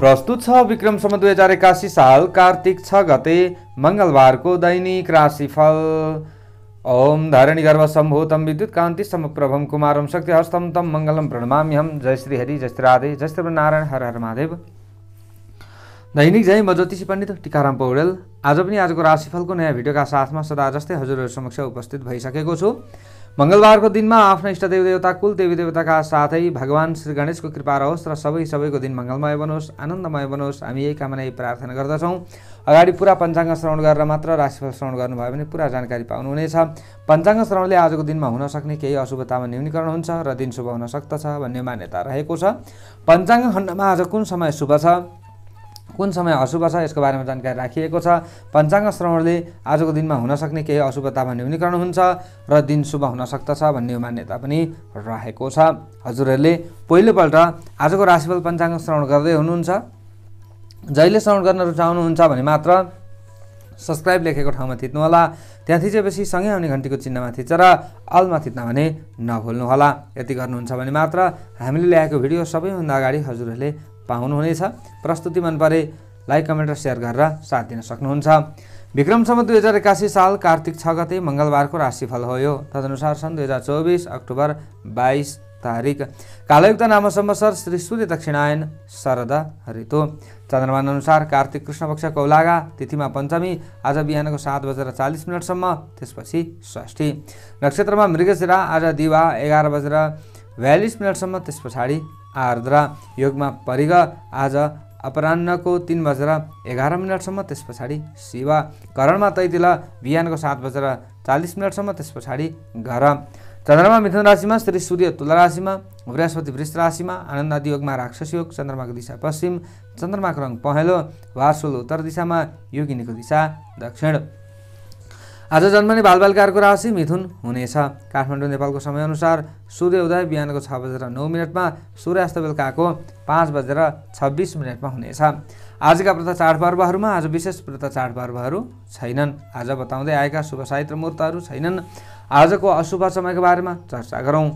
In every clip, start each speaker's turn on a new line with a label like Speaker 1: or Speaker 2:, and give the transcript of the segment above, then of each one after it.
Speaker 1: प्रस्तुत छ सम्म दुई हजार एक्कासी साल कार्तिक छ गते मङ्गलबारको दैनिक राशिफल ओम धरणी गर्भ सम्भूतम विद्युत कान्ति समप्रभम कुमारम शक्ति हस्तम तम मङ्गलम प्रणमाम्यहम जय श्री हरि जय श्री राधे जय श्री नारायण हर हर महादेव दैनिक जय म ज्योतिषी पण्डित टिकाराम पौडेल आज पनि आजको राशिफलको नयाँ भिडियोका साथमा सदा जस्तै हजुरहरू समक्ष उपस्थित भइसकेको छु मङ्गलबारको दिनमा आफ्नो इष्टदेव देवता कुल देवी देवताका साथै भगवान् श्री गणेशको कृपा रहोस् र सबै सबैको दिन मङ्गलमय बनोस् आनन्दमय बनोस् हामी यही कामना यही प्रार्थना गर्दछौँ अगाडि पुरा पञ्चाङ्ग श्रवण गरेर मात्र राशिफल श्रवण गर्नुभयो भने पुरा जानकारी पाउनुहुनेछ पञ्चाङ्ग श्रवणले आजको दिनमा हुन सक्ने केही अशुभतामा न्यूनीकरण हुन्छ र दिन शुभ हुन सक्दछ भन्ने मान्यता रहेको छ पञ्चाङ्ग खण्डमा आज कुन समय शुभ छ कुन समय अशुभ छ यसको बारेमा जानकारी राखिएको छ पञ्चाङ्ग श्रवणले आजको दिनमा हुन सक्ने केही अशुभता भन्ने न्यूनीकरण हुन्छ र दिन शुभ हुन सक्दछ भन्ने मान्यता पनि रहेको छ हजुरहरूले पहिलोपल्ट आजको राशिफल पञ्चाङ्ग श्रवण गर्दै हुनुहुन्छ जहिले श्रवण गर्न रुचाउनुहुन्छ भने मात्र सब्सक्राइब लेखेको ठाउँमा थिच्नुहोला त्यहाँ थिचेपछि सँगै आउने घन्टीको चिन्हमा थिचेर अलमा थिच्न भने नभुल्नुहोला यति गर्नुहुन्छ भने मात्र हामीले ल्याएको भिडियो सबैभन्दा अगाडि हजुरहरूले पाउनुहुनेछ प्रस्तुति मन परे लाइक कमेन्ट र सेयर गरेर साथ दिन सक्नुहुन्छ विक्रमसम्म दुई हजार एक्कासी साल कार्तिक छ गते मङ्गलबारको राशिफल हो यो तदनुसार सन् दुई हजार चौबिस अक्टोबर बाइस तारिक कालयुक्त नामसम्म सर श्री सूर्य दक्षिणायन शरद ऋतु चन्द्रमान अनुसार कार्तिक कृष्ण पक्ष कौलागा तिथिमा पञ्चमी आज बिहानको सात बजेर चालिस मिनटसम्म त्यसपछि षष्ठी नक्षत्रमा मृगशिरा आज दिवा एघार बजेर बयालिस मिनटसम्म त्यस पछाडि आर्द्र योगमा परिग आज अपरान्नको तिन बजेर एघार मिनटसम्म त्यस पछाडि करणमा तैतिल बिहानको सात बजेर चालिस मिनटसम्म त्यस पछाडि घर चन्द्रमा मिथुन राशिमा श्री सूर्य तुला राशिमा बृहस्पति वृष राशिमा आनन्द आदि योगमा राक्षस योग चन्द्रमाको दिशा पश्चिम चन्द्रमाको रङ पहेँलो वासुल उत्तर दिशामा योगिनीको दिशा दक्षिण आज जन्मने बालबालिकाहरूको राशि मिथुन हुनेछ काठमाडौँ नेपालको समयअनुसार सूर्य उदय बिहानको छ बजेर नौ मिनटमा सूर्यास्त बेलुकाको पाँच बजेर छब्बिस मिनटमा हुनेछ आजका व्रत चाडपर्वहरूमा आज विशेष व्रत चाडपर्वहरू छैनन् आज बताउँदै आएका शुभ साहित्य मूर्तहरू छैनन् आजको अशुभ समयको बारेमा चर्चा गरौँ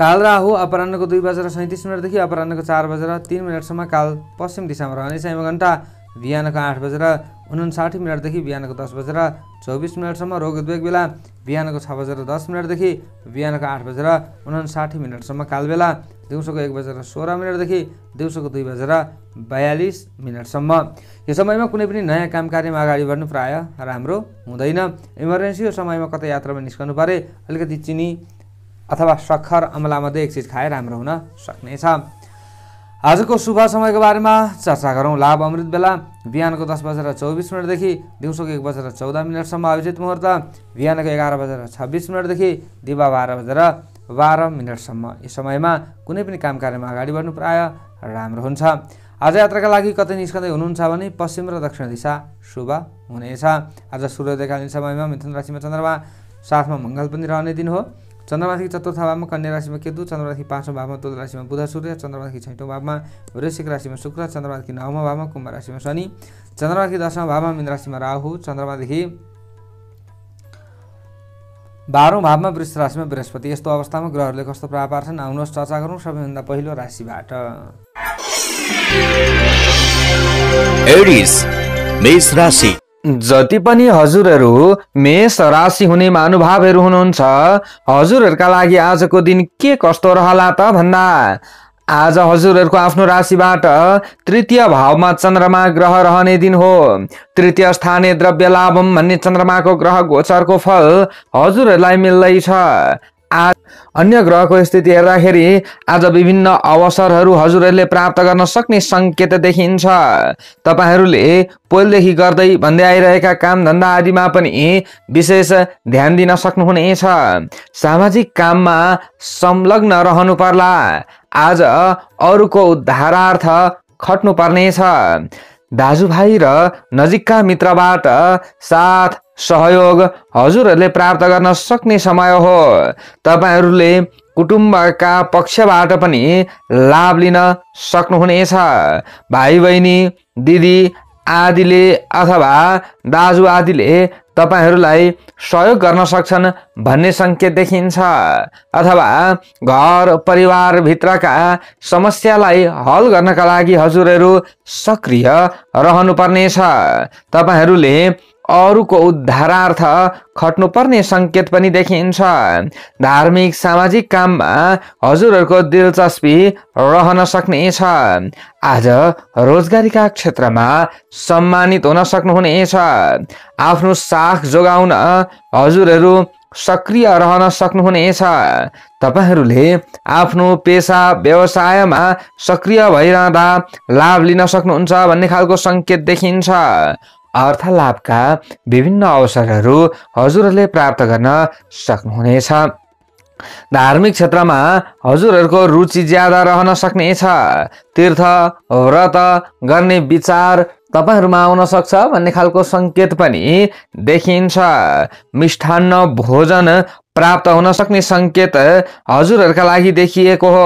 Speaker 1: काल राहु अपरान्नको दुई बजेर सैँतिस मिनटदेखि अपरान्नको चार बजेर तिन मिनटसम्म काल पश्चिम दिशामा रहनेछ एक घन्टा बिहानको आठ बजेर उन्साठी मिनटदेखि बिहानको दस बजेर चौबिस मिनटसम्म रोग उद्वेग बेला बिहानको छ बजेर दस मिनटदेखि बिहानको आठ बजेर उन्साठी मिनटसम्म कालबेला दिउँसोको एक बजेर सोह्र मिनटदेखि दिउँसोको दुई बजेर बयालिस मिनटसम्म यो समयमा कुनै पनि नयाँ काम कार्यमा अगाडि बढ्नु प्रायः राम्रो हुँदैन इमर्जेन्सी यो समयमा कतै यात्रामा निस्कनु परे अलिकति चिनी अथवा सक्खर अमलामध्ये एक चिज खाए राम्रो हुन सक्नेछ आजको शुभ समयको बारेमा चर्चा गरौँ लाभ अमृत बेला बिहानको दस बजेर चौबिस मिनटदेखि दिउँसोको एक बजेर चौध मिनटसम्म अभिजित मुहुर्त बिहानको एघार बजेर छब्बिस मिनटदेखि दिवा बाह्र बजेर बाह्र मिनटसम्म यस समयमा कुनै पनि काम कार्यमा अगाडि बढ्नु प्राय राम्रो हुन्छ आज यात्राका लागि कतै निस्कँदै हुनुहुन्छ भने पश्चिम र दक्षिण दिशा शुभ हुनेछ आज सूर्योदयकालीन समयमा मिथुन राशिमा चन्द्रमा साथमा मङ्गल पनि रहने दिन हो चन्द्रमाथि चतुर्थ भावमा कन्या राशिमा केतु चन्द्रमाथि पाँचौँ भावमा तुल राशिमा बुध सूर्य चन्द्रमाथि छैटौँ भावमा वृश्चिक राशिमा शुक्र चन्द्रमाथि नवम भावमा कुम्भ राशिमा शनि चन्द्रमाथि दशम भावमा मिन राशिमा राहु चन्द्रमादेखि बाह्रौँ भावमा वृष राशिमा बृहस्पति यस्तो अवस्थामा ग्रहहरूले कस्तो प्रभाव पार्छन् आउनुहोस् चर्चा गरौँ सबैभन्दा पहिलो राशिबाट मेष राशि जति पनि हजुरहरू मेष राशि हुने महानुभावहरू हुनुहुन्छ हजुरहरूका लागि आजको दिन के कस्तो रहला त भन्दा आज हजुरहरूको आफ्नो राशिबाट तृतीय भावमा चन्द्रमा ग्रह रहने दिन हो तृतीय स्थानीय द्रव्य लाभम भन्ने चन्द्रमाको ग्रह गोचरको फल हजुरहरूलाई मिल्दैछ अन्य ग्रहको स्थिति हेर्दाखेरि आज विभिन्न अवसरहरू हजुरहरूले प्राप्त गर्न सक्ने सङ्केत देखिन्छ तपाईँहरूले पहिलेदेखि गर्दै भन्दै आइरहेका काम धन्दा आदिमा पनि विशेष ध्यान दिन सक्नुहुनेछ सामाजिक काममा संलग्न रहनु पर्ला आज अरूको उद्धारार्थ खट्नु पर्नेछ दाजुभाइ र नजिकका मित्रबाट साथ सहयोग हजुरहरूले प्राप्त गर्न सक्ने समय हो तपाईँहरूले कुटुम्बका पक्षबाट पनि लाभ लिन सक्नुहुनेछ भाइ बहिनी दिदी आदिले अथवा दाजु आदिले तपाईँहरूलाई सहयोग गर्न सक्छन् भन्ने सङ्केत देखिन्छ अथवा घर परिवारभित्रका समस्यालाई हल गर्नका लागि हजुरहरू सक्रिय रहनुपर्नेछ तपाईँहरूले अरूको उद्धारार्थ खट्नुपर्ने सङ्केत पनि देखिन्छ धार्मिक सामाजिक काममा हजुरहरूको दिलचस्पी रहन सक्नेछ आज रोजगारीका क्षेत्रमा सम्मानित हुन सक्नुहुनेछ आफ्नो साख जोगाउन हजुरहरू सक्रिय रहन सक्नुहुनेछ तपाईँहरूले आफ्नो पेसा व्यवसायमा सक्रिय भइरहँदा लाभ लिन सक्नुहुन्छ भन्ने खालको सङ्केत देखिन्छ लाभका विभिन्न अवसरहरू हजुरहरूले प्राप्त गर्न सक्नुहुनेछ धार्मिक क्षेत्रमा हजुरहरूको रुचि ज्यादा रहन सक्नेछ तीर्थ व्रत गर्ने विचार तपाईँहरूमा आउन सक्छ भन्ने खालको सङ्केत पनि देखिन्छ मिष्ठान्न भोजन प्राप्त हुन सक्ने सङ्केत हजुरहरूका लागि देखिएको हो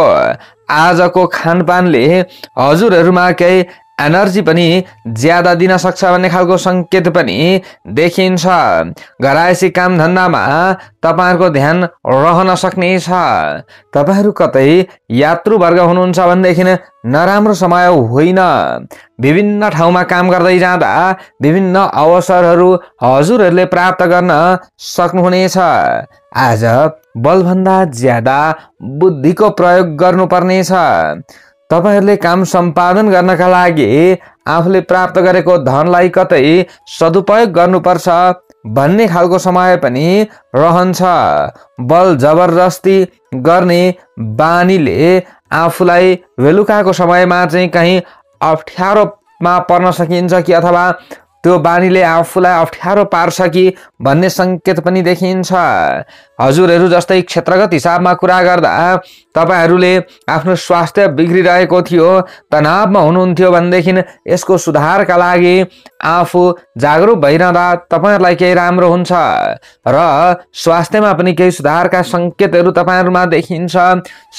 Speaker 1: आजको खानपानले हजुरहरूमा केही एनर्जी पनि ज्यादा दिन सक्छ भन्ने खालको सङ्केत पनि देखिन्छ घरायसी कामधन्दामा तपाईँहरूको ध्यान रहन सक्ने छ तपाईँहरू कतै यात्रुवर्ग हुनुहुन्छ भनेदेखि नराम्रो समय होइन विभिन्न ठाउँमा काम गर्दै जाँदा विभिन्न अवसरहरू हजुरहरूले प्राप्त गर्न सक्नुहुनेछ आज बलभन्दा ज्यादा बुद्धिको प्रयोग गर्नुपर्नेछ तपाईँहरूले काम सम्पादन गर्नका लागि आफूले प्राप्त गरेको धनलाई कतै सदुपयोग गर्नुपर्छ भन्ने खालको समय पनि रहन्छ बल जबरजस्ती गर्ने बानीले आफूलाई बेलुकाको समयमा चाहिँ कहीँ अप्ठ्यारोमा पर्न सकिन्छ कि अथवा त्यो बानीले आफूलाई अप्ठ्यारो पार्छ कि भन्ने सङ्केत पनि देखिन्छ हजुरहरू जस्तै क्षेत्रगत हिसाबमा कुरा गर्दा तपाईँहरूले आफ्नो स्वास्थ्य बिग्रिरहेको थियो तनावमा हुनुहुन्थ्यो भनेदेखि यसको सुधारका लागि आफू जागरुक भइरहँदा तपाईँहरूलाई केही राम्रो हुन्छ र स्वास्थ्यमा पनि केही सुधारका सङ्केतहरू तपाईँहरूमा देखिन्छ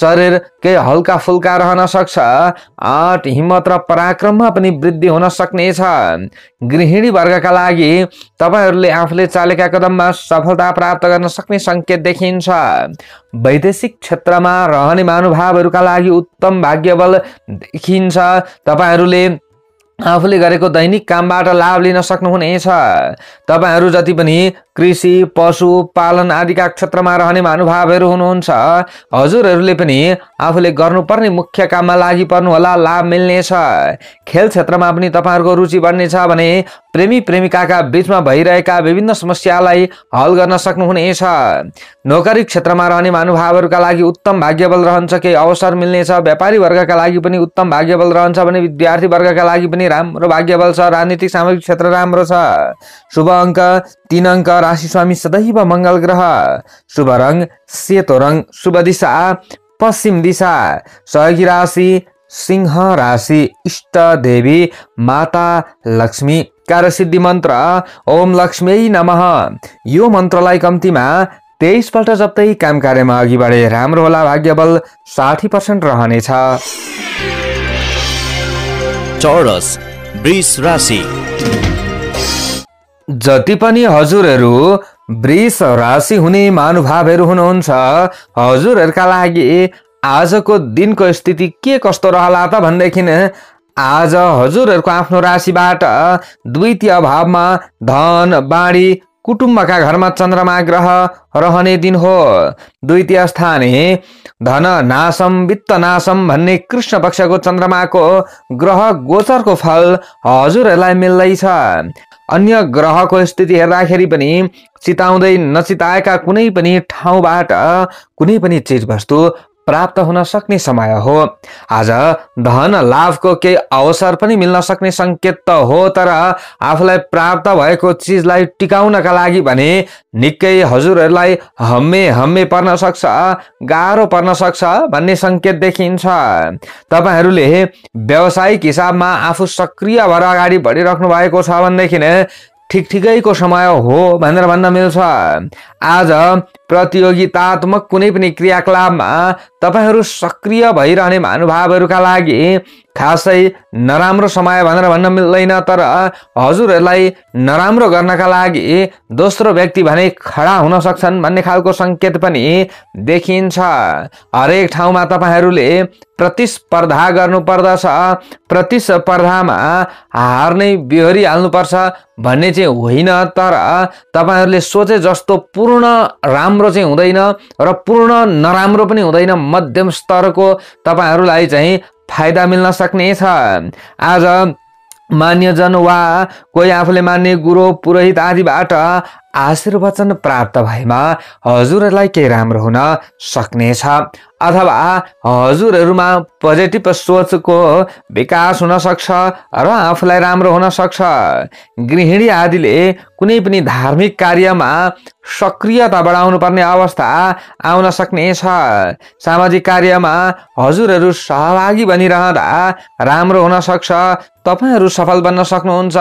Speaker 1: शरीर केही हल्का फुल्का रहन सक्छ आँट हिम्मत र पराक्रममा पनि वृद्धि हुन सक्नेछ गृहिणी वर्गका लागि तपाईँहरूले आफूले चालेका कदममा सफलता प्राप्त गर्न सक्ने सङ्केत योग्य देखिन्छ वैदेशिक क्षेत्रमा रहने महानुभावहरूका लागि उत्तम भाग्यबल देखिन्छ तपाईँहरूले आफूले गरेको दैनिक कामबाट लाभ लिन सक्नुहुनेछ तपाईँहरू जति पनि कृषि पशुपालन आदिका क्षेत्रमा रहने महानुभावहरू हुनुहुन्छ हजुरहरूले पनि आफूले गर्नुपर्ने मुख्य काममा लागि पर्नुहोला लाभ मिल्नेछ खेल क्षेत्रमा पनि तपाईँहरूको रुचि बढ्नेछ भने प्रेमी प्रेमिकाका बिचमा भइरहेका विभिन्न समस्यालाई हल गर्न सक्नुहुनेछ नोकरी क्षेत्रमा रहने महानुभावहरूका लागि उत्तम भाग्यबल रहन्छ केही अवसर मिल्नेछ व्यापारी वर्गका लागि पनि उत्तम भाग्यबल रहन्छ भने विद्यार्थी वर्गका लागि पनि राम्रो भाग्यबल छ राजनीतिक सामाजिक क्षेत्र राम्रो छ शुभ अङ्क तिन अङ्क राशि स्वामी सदैव मङ्गल ग्रह शुभ रङ सेतो रङ शुभ दिशा पश्चिम दिशा सहयोगी राशि सिंह राशि इष्ट देवी माता लक्ष्मी कार्यसिद्धि मन्त्र ओम लक्ष्मी नमः यो मन्त्रलाई कम्तीमा तेइसपल्ट जप्दै काम कार्यमा अघि बढे राम्रो होला भाग्यबल साठी पर्सेन्ट रहनेछ राशि जति पनि हजुरहरू वृष राशि हुने महानुभावहरू हुनुहुन्छ हजुरहरूका लागि आजको दिनको स्थिति के कस्तो रहला त भनेदेखि आज हजुरहरूको आफ्नो राशिबाट द्वितीय भावमा धन बाँडी कुटुम्बका घरमा चन्द्रमा ग्रह रहने दिन हो द्वितीय स्थान धन नाशम वित्त नाशम भन्ने कृष्ण पक्षको चन्द्रमाको ग्रह गोचरको फल हजुरहरूलाई मिल्दैछ अन्य ग्रहको स्थिति हेर्दाखेरि पनि चिताउँदै नचिताएका कुनै पनि ठाउँबाट कुनै पनि चिजवस्तु प्राप्त हुन सक्ने समय हो आज धन लाभको केही अवसर पनि मिल्न सक्ने सङ्केत त हो तर आफूलाई प्राप्त भएको चिजलाई टिकाउनका लागि भने निकै हजुरहरूलाई हम्मे हम्मे पर्न सक्छ गाह्रो पर्न सक्छ भन्ने सङ्केत देखिन्छ तपाईँहरूले व्यावसायिक हिसाबमा आफू सक्रिय भएर अगाडि बढिराख्नु भएको छ भनेदेखि ठिक ठिकैको समय हो भनेर भन्न मिल्छ आज प्रतियोगितात्मक कुनै पनि क्रियाकलापमा तपाईँहरू सक्रिय भइरहने महानुभावहरूका लागि खासै नराम्रो समय भनेर भन्न मिल्दैन तर हजुरहरूलाई नराम्रो गर्नका लागि दोस्रो व्यक्ति भने खडा हुन सक्छन् भन्ने खालको सङ्केत पनि देखिन्छ हरेक ठाउँमा तपाईँहरूले प्रतिस्पर्धा गर्नुपर्दछ प्रतिस्पर्धामा हार नै बिहोरिहाल्नुपर्छ भन्ने चाहिँ होइन तर तपाईँहरूले सोचे जस्तो पूर्ण राम्रो राम्रो चाहिँ हुँदैन र पूर्ण नराम्रो पनि हुँदैन मध्यम स्तरको तपाईँहरूलाई चाहिँ फाइदा मिल्न सक्ने छ आज मान्यजन वा कोही आफूले मान्ने गुरु पुरोहित आदिबाट आशीर्वचन प्राप्त भएमा हजुरहरूलाई केही राम्रो हुन सक्नेछ अथवा हजुरहरूमा पोजिटिभ सोचको विकास हुन सक्छ र आफूलाई राम्रो हुन सक्छ गृहिणी आदिले कुनै पनि धार्मिक कार्यमा सक्रियता बढाउनु पर्ने अवस्था आउन सक्ने छ सामाजिक कार्यमा हजुरहरू सहभागी बनिरहँदा राम्रो हुन सक्छ तपाईँहरू सफल बन्न सक्नुहुन्छ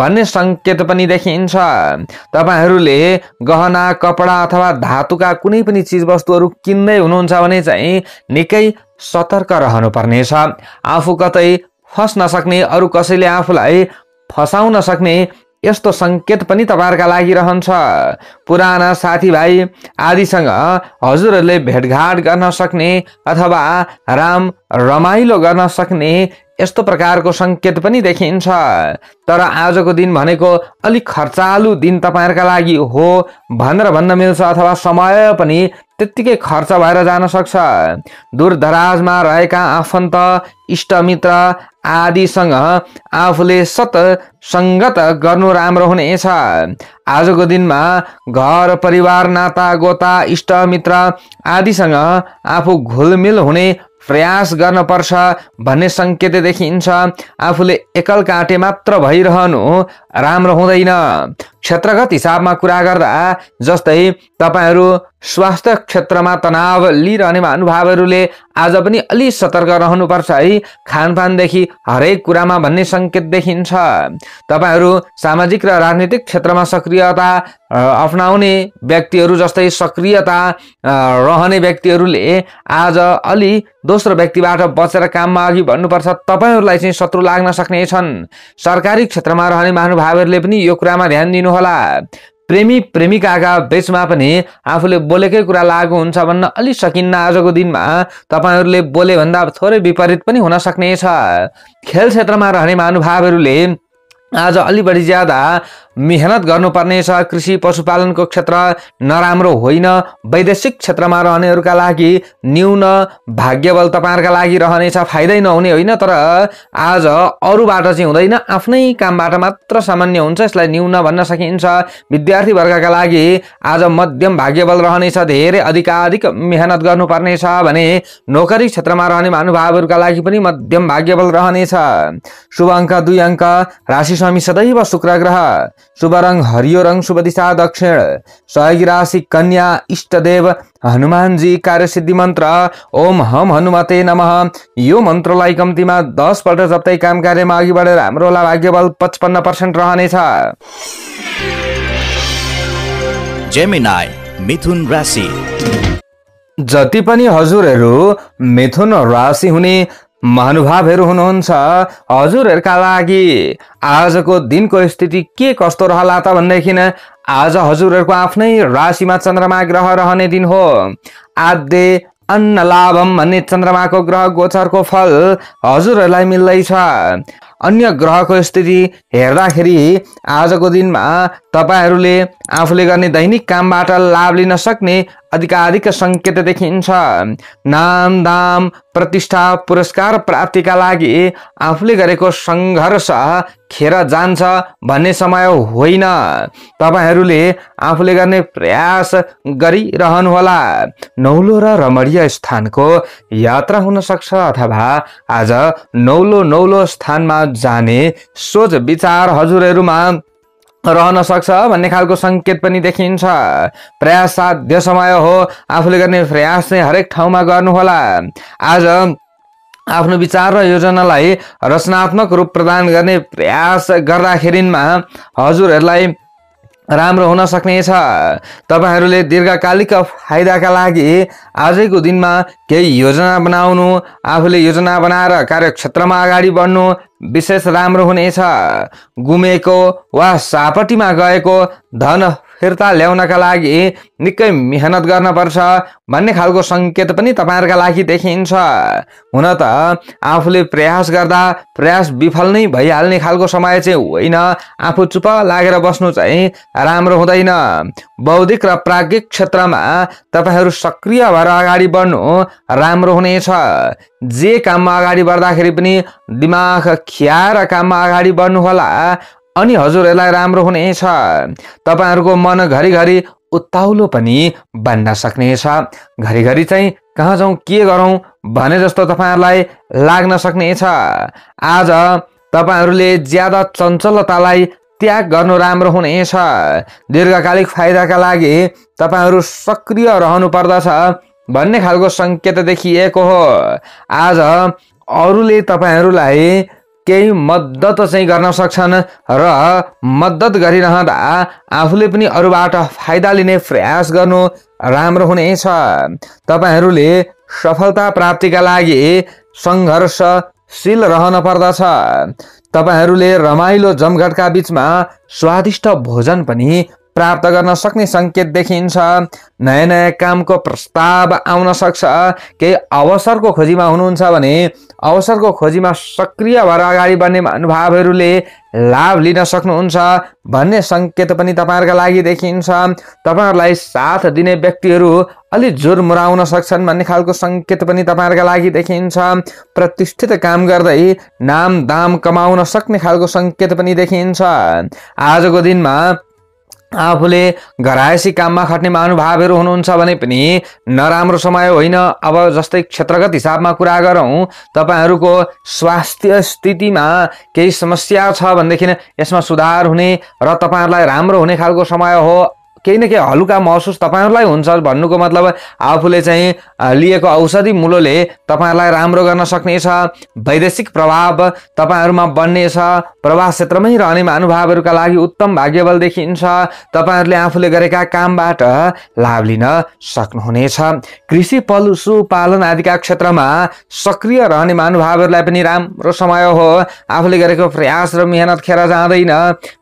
Speaker 1: भन्ने सङ्केत पनि देखिन्छ तपाईँहरूले गहना कपडा अथवा धातुका कुनै पनि चिजवस्तुहरू किन्दै हुनुहुन्छ भने चाहिँ चाहिँ निकै सतर्क रहनुपर्नेछ आफू कतै फस्न सक्ने अरू कसैले आफूलाई फसाउन सक्ने यस्तो सङ्केत पनि तपाईँहरूका लागि रहन्छ पुराना साथीभाइ आदिसँग हजुरहरूले भेटघाट गर्न सक्ने अथवा राम रमाइलो गर्न सक्ने यस्तो प्रकारको सङ्केत पनि देखिन्छ तर आजको दिन भनेको अलिक खर्चालु दिन तपाईँहरूका लागि हो भनेर भन्न मिल्छ अथवा समय पनि त्यत्तिकै खर्च भएर जान सक्छ दूरदराजमा रहेका आफन्त इष्टमित्र आदिसँग आफूले सत सङ्गत गर्नु राम्रो हुनेछ आजको दिनमा घर परिवार नाता गोता इष्टमित्र आदिसँग आफू घुलमिल हुने प्रयास गर्नुपर्छ भन्ने सङ्केत देखिन्छ आफूले एकल काँटे मात्र भइरहनु राम्रो हुँदैन क्षेत्रगत हिसाबमा कुरा गर्दा जस्तै तपाईँहरू स्वास्थ्य क्षेत्रमा तनाव लिइरहने महानुभावहरूले आज पनि अलि सतर्क रहनुपर्छ है खानपानदेखि हरेक कुरामा भन्ने सङ्केत देखिन्छ तपाईँहरू सामाजिक र राजनीतिक क्षेत्रमा सक्रियता अप्नाउने व्यक्तिहरू जस्तै सक्रियता रहने व्यक्तिहरूले आज अलि दोस्रो व्यक्तिबाट बचेर काममा अघि भन्नुपर्छ तपाईँहरूलाई चाहिँ शत्रु लाग्न सक्ने छन् सरकारी क्षेत्रमा रहने महानुभावहरूले पनि यो कुरामा ध्यान दिनु गर्नुहोला प्रेमी प्रेमिकाका बेचमा पनि आफूले बोलेकै कुरा लागु हुन्छ भन्न अलि सकिन्न आजको दिनमा तपाईँहरूले बोले भन्दा थोरै विपरीत पनि हुन सक्नेछ खेल क्षेत्रमा रहने महानुभावहरूले आज अलि बढी ज्यादा मेहनत गर्नुपर्नेछ कृषि पशुपालनको क्षेत्र नराम्रो होइन वैदेशिक क्षेत्रमा रहनेहरूका लागि न्यून भाग्यबल तपाईँहरूका लागि रहनेछ फाइदै नहुने होइन तर आज अरूबाट चाहिँ हुँदैन आफ्नै कामबाट मात्र सामान्य हुन्छ यसलाई न्यून भन्न सकिन्छ विद्यार्थी वर्गका लागि आज मध्यम भाग्यबल रहनेछ धेरै अधिकाधिक मेहनत गर्नुपर्नेछ भने नोकरी क्षेत्रमा रहने महानुभावहरूका लागि पनि मध्यम भाग्यबल रहनेछ शुभ अङ्क दुई अङ्क राशि राशि स्वामी सदैव ग्रह शुभ रङ हरियो रङ शुभ दिशा दक्षिण सहयोगी राशि कन्या इष्टदेव हनुमानजी कार्यसिद्धि मन्त्र ओम हम हनुमते नमः यो मन्त्रलाई कम्तीमा दसपल्ट जप्तै काम कार्यमा अघि बढेर हाम्रो बल पचपन्न पर्सेन्ट रहनेछ मिथुन राशि जति पनि हजुरहरू मिथुन राशि हुने महानुभावहरू हुनुहुन्छ हजुरहरूका लागि आजको दिनको स्थिति के कस्तो रहला त भनेदेखि आज हजुरहरूको आफ्नै राशिमा चन्द्रमा ग्रह रहने दिन हो आद्य अन्न लाभम भन्ने चन्द्रमाको ग्रह गोचरको फल हजुरहरूलाई मिल्दैछ अन्य ग्रहको स्थिति हेर्दाखेरि आजको दिनमा तपाईँहरूले आफूले गर्ने दैनिक कामबाट लाभ लिन सक्ने अधिकाधिक सङ्केत देखिन्छ नाम दाम प्रतिष्ठा पुरस्कार प्राप्तिका लागि आफूले गरेको सङ्घर्ष खेर जान्छ भन्ने समय होइन तपाईँहरूले आफूले गर्ने प्रयास गरिरहनुहोला नौलो र रमणीय स्थानको यात्रा हुन सक्छ अथवा आज नौलो नौलो स्थानमा जाने सोच विचार हजुरहरूमा रहन सक्छ भन्ने खालको सङ्केत पनि देखिन्छ प्रयास साध्य समय हो आफूले गर्ने प्रयास चाहिँ हरेक ठाउँमा गर्नुहोला आज आफ्नो विचार र योजनालाई रचनात्मक रूप प्रदान गर्ने प्रयास गर्दाखेरिमा हजुरहरूलाई राम्रो हुन सक्नेछ तपाईँहरूले दीर्घकालिक फाइदाका लागि आजको दिनमा केही योजना बनाउनु आफूले योजना बनाएर कार्यक्षेत्रमा अगाडि बढ्नु विशेष राम्रो हुनेछ गुमेको वा सापटीमा गएको धन फिर्ता ल्याउनका लागि निकै मेहनत गर्नपर्छ भन्ने खालको सङ्केत पनि तपाईँहरूका लागि देखिन्छ हुन त आफूले प्रयास गर्दा प्रयास विफल नै भइहाल्ने खालको समय चाहिँ होइन आफू चुप लागेर बस्नु चाहिँ राम्रो हुँदैन बौद्धिक र प्राज्ञिक क्षेत्रमा तपाईँहरू सक्रिय भएर अगाडि बढ्नु राम्रो हुनेछ जे काममा अगाडि बढ्दाखेरि पनि दिमाग खियाएर काममा अगाडि बढ्नुहोला अनि हजुरहरूलाई राम्रो हुनेछ तपाईँहरूको मन घरिघरि उताउलो पनि बाँड्न सक्नेछ घरिघरि चाहिँ कहाँ जाउँ के गरौँ भने जस्तो तपाईँहरूलाई लाग्न सक्नेछ आज तपाईँहरूले ज्यादा चञ्चलतालाई त्याग गर्नु राम्रो हुनेछ दीर्घकालिक फाइदाका लागि तपाईँहरू सक्रिय रहनु पर्दछ भन्ने खालको सङ्केत देखिएको हो आज अरूले तपाईँहरूलाई केही मद्दत चाहिँ गर्न सक्छन् र मद्दत गरिरहँदा आफूले पनि अरूबाट फाइदा लिने प्रयास गर्नु राम्रो हुनेछ तपाईँहरूले सफलता प्राप्तिका लागि सङ्घर्षशील रहन पर्दछ तपाईँहरूले रमाइलो जमघटका बिचमा स्वादिष्ट भोजन पनि प्राप्त गर्न सक्ने सङ्केत देखिन्छ नयाँ नयाँ कामको प्रस्ताव आउन सक्छ केही अवसरको खोजीमा हुनुहुन्छ भने अवसरको खोजीमा सक्रिय भएर अगाडि बढ्ने अनुभवहरूले लाभ लिन सक्नुहुन्छ भन्ने सङ्केत पनि तपाईँहरूका लागि देखिन्छ तपाईँहरूलाई साथ दिने व्यक्तिहरू अलि मुराउन सक्छन् भन्ने खालको सङ्केत पनि तपाईँहरूका लागि देखिन्छ प्रतिष्ठित काम गर्दै नाम दाम कमाउन सक्ने खालको सङ्केत पनि देखिन्छ आजको दिनमा आफूले घरायसी काममा खट्ने महानुभावहरू हुनुहुन्छ भने पनि नराम्रो समय होइन अब जस्तै क्षेत्रगत हिसाबमा कुरा गरौँ तपाईँहरूको स्वास्थ्य स्थितिमा केही समस्या छ भनेदेखि यसमा सुधार हुने र तपाईँहरूलाई राम्रो हुने खालको समय हो केही न केही हलुका महसुस तपाईँहरूलाई हुन्छ भन्नुको मतलब आफूले चाहिँ लिएको औषधि मूलोले तपाईँहरूलाई राम्रो गर्न सक्नेछ वैदेशिक प्रभाव तपाईँहरूमा बन्नेछ प्रवास क्षेत्रमै रहने महानुभावहरूका लागि उत्तम भाग्यबल देखिन्छ तपाईँहरूले आफूले गरेका कामबाट लाभ लिन सक्नुहुनेछ कृषि पशु पशुपालन आदिका क्षेत्रमा सक्रिय रहने महानुभावहरूलाई पनि राम्रो समय हो आफूले गरेको प्रयास र मेहनत खेर जाँदैन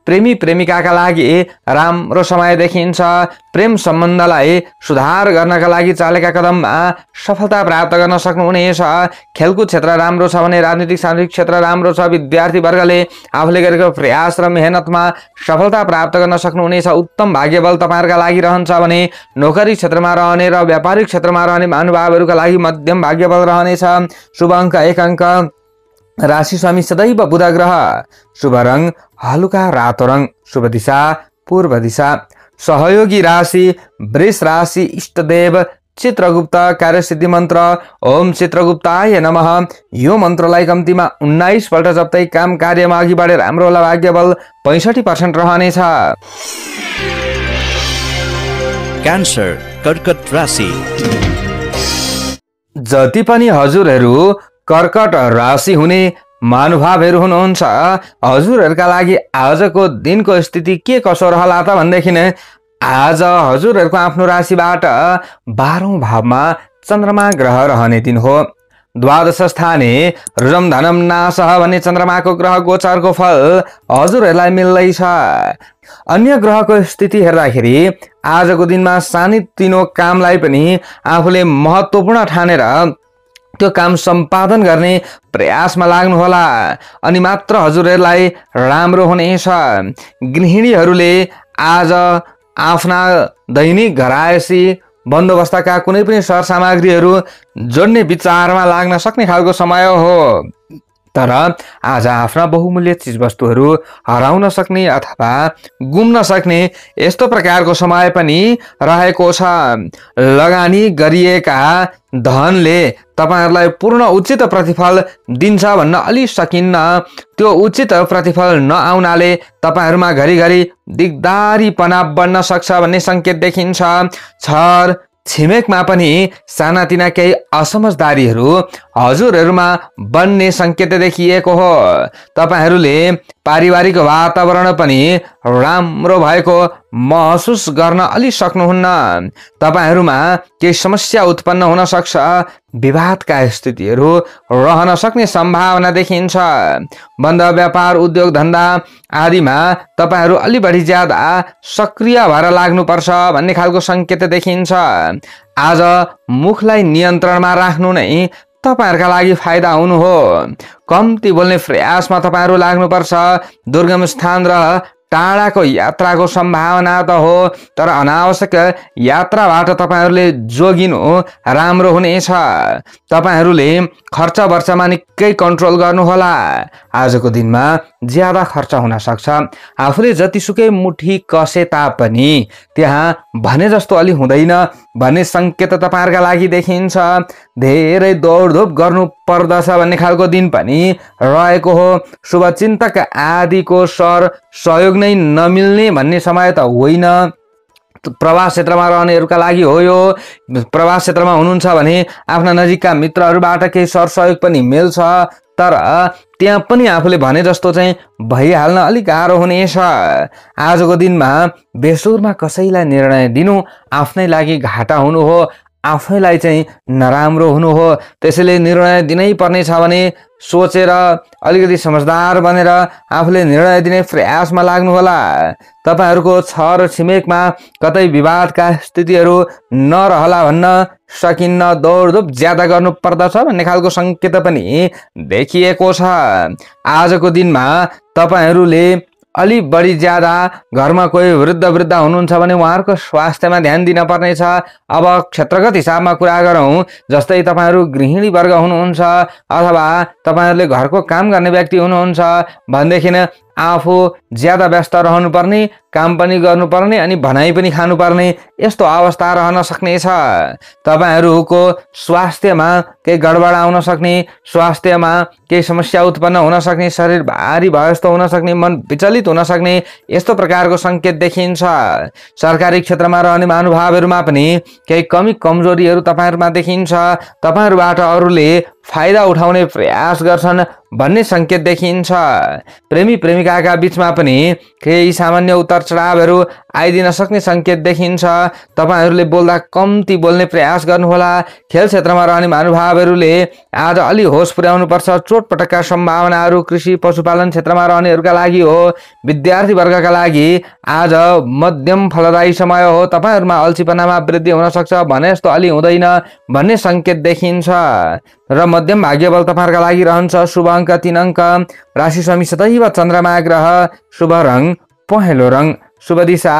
Speaker 1: प्रेमी प्रेमिकाका लागि राम्रो समय देखिन्छ गरिन्छ प्रेम सम्बन्धलाई सुधार गर्नका लागि चालेका कदममा सफलता प्राप्त गर्न सक्नुहुनेछ खेलकुद क्षेत्र राम्रो छ भने राजनीतिक सामाजिक क्षेत्र राम्रो छ विद्यार्थीवर्गले आफूले गरेको प्रयास र मेहनतमा सफलता प्राप्त गर्न सक्नुहुनेछ उत्तम भाग्यबल तपाईँहरूका लागि रहन्छ भने नोकरी क्षेत्रमा रहने र व्यापारिक क्षेत्रमा रहने महानुभावहरूका लागि मध्यम भाग्यबल रहनेछ शुभ अङ्क एक अङ्क राशि स्वामी सदैव बुध ग्रह शुभ रङ हलुका रातो रङ शुभ दिशा पूर्व दिशा सहयोगी राशि वृष राशि इष्टदेव चित्रगुप्त कार्यसिद्धि मन्त्र ओम चित्रगुप्ताय नम यो मन्त्रलाई कम्तीमा उन्नाइसपल्ट जप्दै काम कार्यमा अघि बढेर हाम्रो होला भाग्य बल पैँसठी पर्सेन्ट रहनेछ क्यान्सर कर्कट राशि जति पनि हजुरहरू कर्कट राशि हुने महानुभावहरू हुनुहुन्छ हजुरहरूका लागि आजको दिनको स्थिति के कसो रहला त भनेदेखि आज हजुरहरूको आफ्नो राशिबाट बाह्रौँ भावमा चन्द्रमा ग्रह रहने दिन हो द्वादश स्थाने रुजम धनम नाश भन्ने चन्द्रमाको ग्रह गोचरको फल हजुरहरूलाई मिल्दैछ अन्य ग्रहको स्थिति हेर्दाखेरि आजको दिनमा सानो तिनो कामलाई पनि आफूले महत्त्वपूर्ण ठानेर त्यो काम सम्पादन गर्ने प्रयासमा लाग्नुहोला अनि मात्र हजुरहरूलाई राम्रो हुनेछ गृहिणीहरूले आज आफ्ना दैनिक घरायसी बन्दोबस्तका कुनै पनि सामग्रीहरू जोड्ने विचारमा लाग्न सक्ने खालको समय हो तर आज आफ्ना बहुमूल्य चिजवस्तुहरू हराउन सक्ने अथवा गुम्न सक्ने यस्तो प्रकारको समय पनि रहेको छ लगानी गरिएका धनले तपाईँहरूलाई पूर्ण उचित प्रतिफल दिन्छ भन्न अलि सकिन्न त्यो उचित प्रतिफल नआउनाले तपाईँहरूमा घरिघरि दिगदारीपना बन्न सक्छ भन्ने सङ्केत देखिन्छ छर छिमेकमा पनि सानातिना केही असमझदारीहरू हजुरहरूमा बन्ने सङ्केत देखिएको हो तपाईँहरूले पारिवारिक वातावरण पनि राम्रो भएको महसुस गर्न अलि सक्नुहुन्न तपाईँहरूमा केही समस्या उत्पन्न हुन सक्छ विवादका स्थितिहरू रहन सक्ने सम्भावना देखिन्छ बन्द व्यापार उद्योग धन्दा आदिमा तपाईँहरू अलि बढी ज्यादा सक्रिय भएर लाग्नुपर्छ भन्ने खालको सङ्केत देखिन्छ आज मुखलाई नियन्त्रणमा राख्नु नै तपाईँहरूका लागि फाइदा हुनु हो कम्ती बोल्ने प्रयासमा तपाईँहरू लाग्नुपर्छ दुर्गम स्थान र टाढाको यात्राको सम्भावना त हो तर अनावश्यक यात्राबाट तपाईँहरूले जोगिनु राम्रो हुनेछ तपाईँहरूले खर्च वर्षमा निकै कन्ट्रोल गर्नुहोला आजको दिनमा ज्यादा खर्च हुन सक्छ आफूले जतिसुकै मुठी कसे तापनि त्यहाँ भने जस्तो अलि हुँदैन भन्ने सङ्केत तपाईँहरूका लागि देखिन्छ धेरै दौडधुप गर्नु पर्दछ भन्ने खालको दिन पनि रहेको हो शुभचिन्तक आदिको सर सहयोग नै नमिल्ने भन्ने समय त होइन प्रवास क्षेत्रमा रहनेहरूका लागि हो यो प्रवास क्षेत्रमा हुनुहुन्छ भने आफ्ना नजिकका मित्रहरूबाट केही सरसहयोग पनि मिल्छ तर त्यहाँ पनि आफूले भने जस्तो चाहिँ भइहाल्न अलिक गाह्रो हुनेछ आजको दिनमा बेसुरमा कसैलाई निर्णय दिनु आफ्नै लागि घाटा हुनु हो आफैलाई चाहिँ नराम्रो हुनु हो त्यसैले निर्णय दिनै पर्ने छ भने सोचेर अलिकति समझदार बनेर आफूले निर्णय दिने प्रयासमा लाग्नुहोला तपाईँहरूको र छिमेकमा कतै विवादका स्थितिहरू नरहला भन्न सकिन्न दौडधुप ज्यादा गर्नुपर्दछ भन्ने खालको सङ्केत पनि देखिएको छ आजको दिनमा तपाईँहरूले अलि बढी ज्यादा घरमा कोही वृद्ध वृद्ध हुनुहुन्छ भने उहाँहरूको स्वास्थ्यमा ध्यान दिन पर्नेछ अब क्षेत्रगत हिसाबमा कुरा गरौँ जस्तै तपाईँहरू गृहिणी वर्ग हुनुहुन्छ अथवा तपाईँहरूले घरको काम गर्ने व्यक्ति हुनुहुन्छ भनेदेखि आफू ज्यादा व्यस्त रहनुपर्ने काम पनि गर्नुपर्ने अनि भनाइ पनि खानुपर्ने यस्तो अवस्था रहन सक्ने छ तपाईँहरूको स्वास्थ्यमा केही गडबड आउन सक्ने स्वास्थ्यमा केही समस्या उत्पन्न हुन सक्ने शरीर भारी भयो जस्तो हुन सक्ने मन विचलित हुन सक्ने यस्तो प्रकारको सङ्केत देखिन्छ सरकारी क्षेत्रमा रहने महानुभावहरूमा पनि केही कमी कमजोरीहरू तपाईँहरूमा देखिन्छ तपाईँहरूबाट अरूले फाइदा उठाउने प्रयास गर्छन् भन्ने सङ्केत देखिन्छ प्रेमी प्रेमिकाका बिचमा पनि केही सामान्य उत्तर चढावहरू आइदिन सक्ने सङ्केत देखिन्छ तपाईँहरूले बोल्दा कम्ती बोल्ने प्रयास गर्नुहोला खेल क्षेत्रमा रहने महानुभावहरूले आज अलि होस पुर्याउनुपर्छ चोटपटकका सम्भावनाहरू कृषि पशुपालन क्षेत्रमा रहनेहरूका लागि हो विद्यार्थीवर्गका लागि आज मध्यम फलदायी समय हो तपाईँहरूमा अल्छीपनामा वृद्धि हुनसक्छ भने जस्तो अलि हुँदैन भन्ने सङ्केत देखिन्छ र मध्यम भाग्य भाग्यबल तपाईँहरूका लागि रहन्छ शुभ अङ्क तिन अङ्क राशि स्वामी सदैव चन्द्रमा ग्रह शुभ रङ पहेँलो रङ शुभ दिशा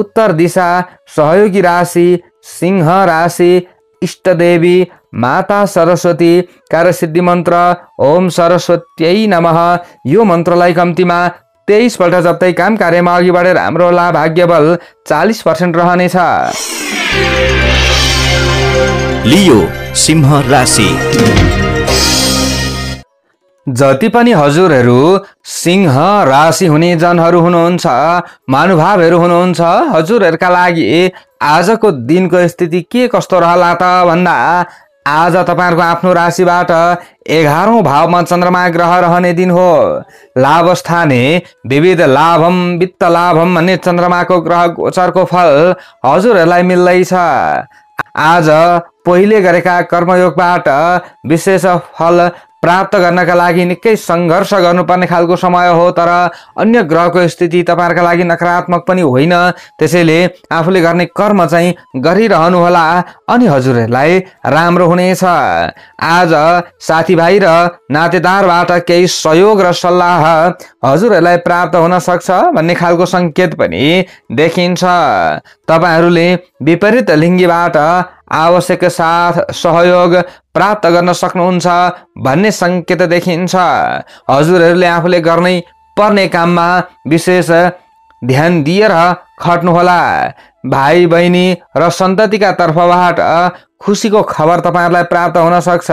Speaker 1: उत्तर दिशा सहयोगी राशि सिंह राशि इष्टदेवी माता सरस्वती कार्यसिद्धि मन्त्र ओम सरस्वत्यै नम यो मन्त्रलाई कम्तीमा तेइसपल्ट जप्तै काम कार्यमा अघि बढेर हाम्रो होला भाग्य बल चालिस पर्सेन्ट रहनेछ लियो सिंह राशि जति पनि हजुरहरू सिंह राशि हुने जनहरू हुनुहुन्छ महानुभावहरू हुनुहुन्छ हजुरहरूका लागि आजको दिनको स्थिति के कस्तो रहला त भन्दा आज तपाईँहरूको आफ्नो राशिबाट एघारौँ भावमा चन्द्रमा ग्रह रहने दिन हो लाभ स्थाने विविध लाभम वित्त लाभम भन्ने चन्द्रमाको ग्रह गोचरको फल हजुरहरूलाई मिल्दैछ आज पहिले गरेका कर्मयोगबाट विशेष फल प्राप्त गर्नका लागि निकै सङ्घर्ष गर्नुपर्ने खालको समय हो तर अन्य ग्रहको स्थिति तपाईँहरूका लागि नकारात्मक पनि होइन त्यसैले आफूले गर्ने कर्म चाहिँ गरिरहनुहोला अनि हजुरहरूलाई राम्रो हुनेछ आज साथीभाइ र नातेदारबाट केही सहयोग र सल्लाह हजुरहरूलाई प्राप्त हुन सक्छ भन्ने खालको सङ्केत पनि देखिन्छ तपाईँहरूले विपरीत लिङ्गीबाट आवश्यक साथ सहयोग प्राप्त गर्न सक्नुहुन्छ भन्ने सङ्केत देखिन्छ हजुरहरूले आफूले गर्नै पर्ने काममा विशेष ध्यान दिएर खट्नुहोला भाइ बहिनी र सन्ततिका तर्फबाट खुसीको खबर तपाईँहरूलाई प्राप्त हुन सक्छ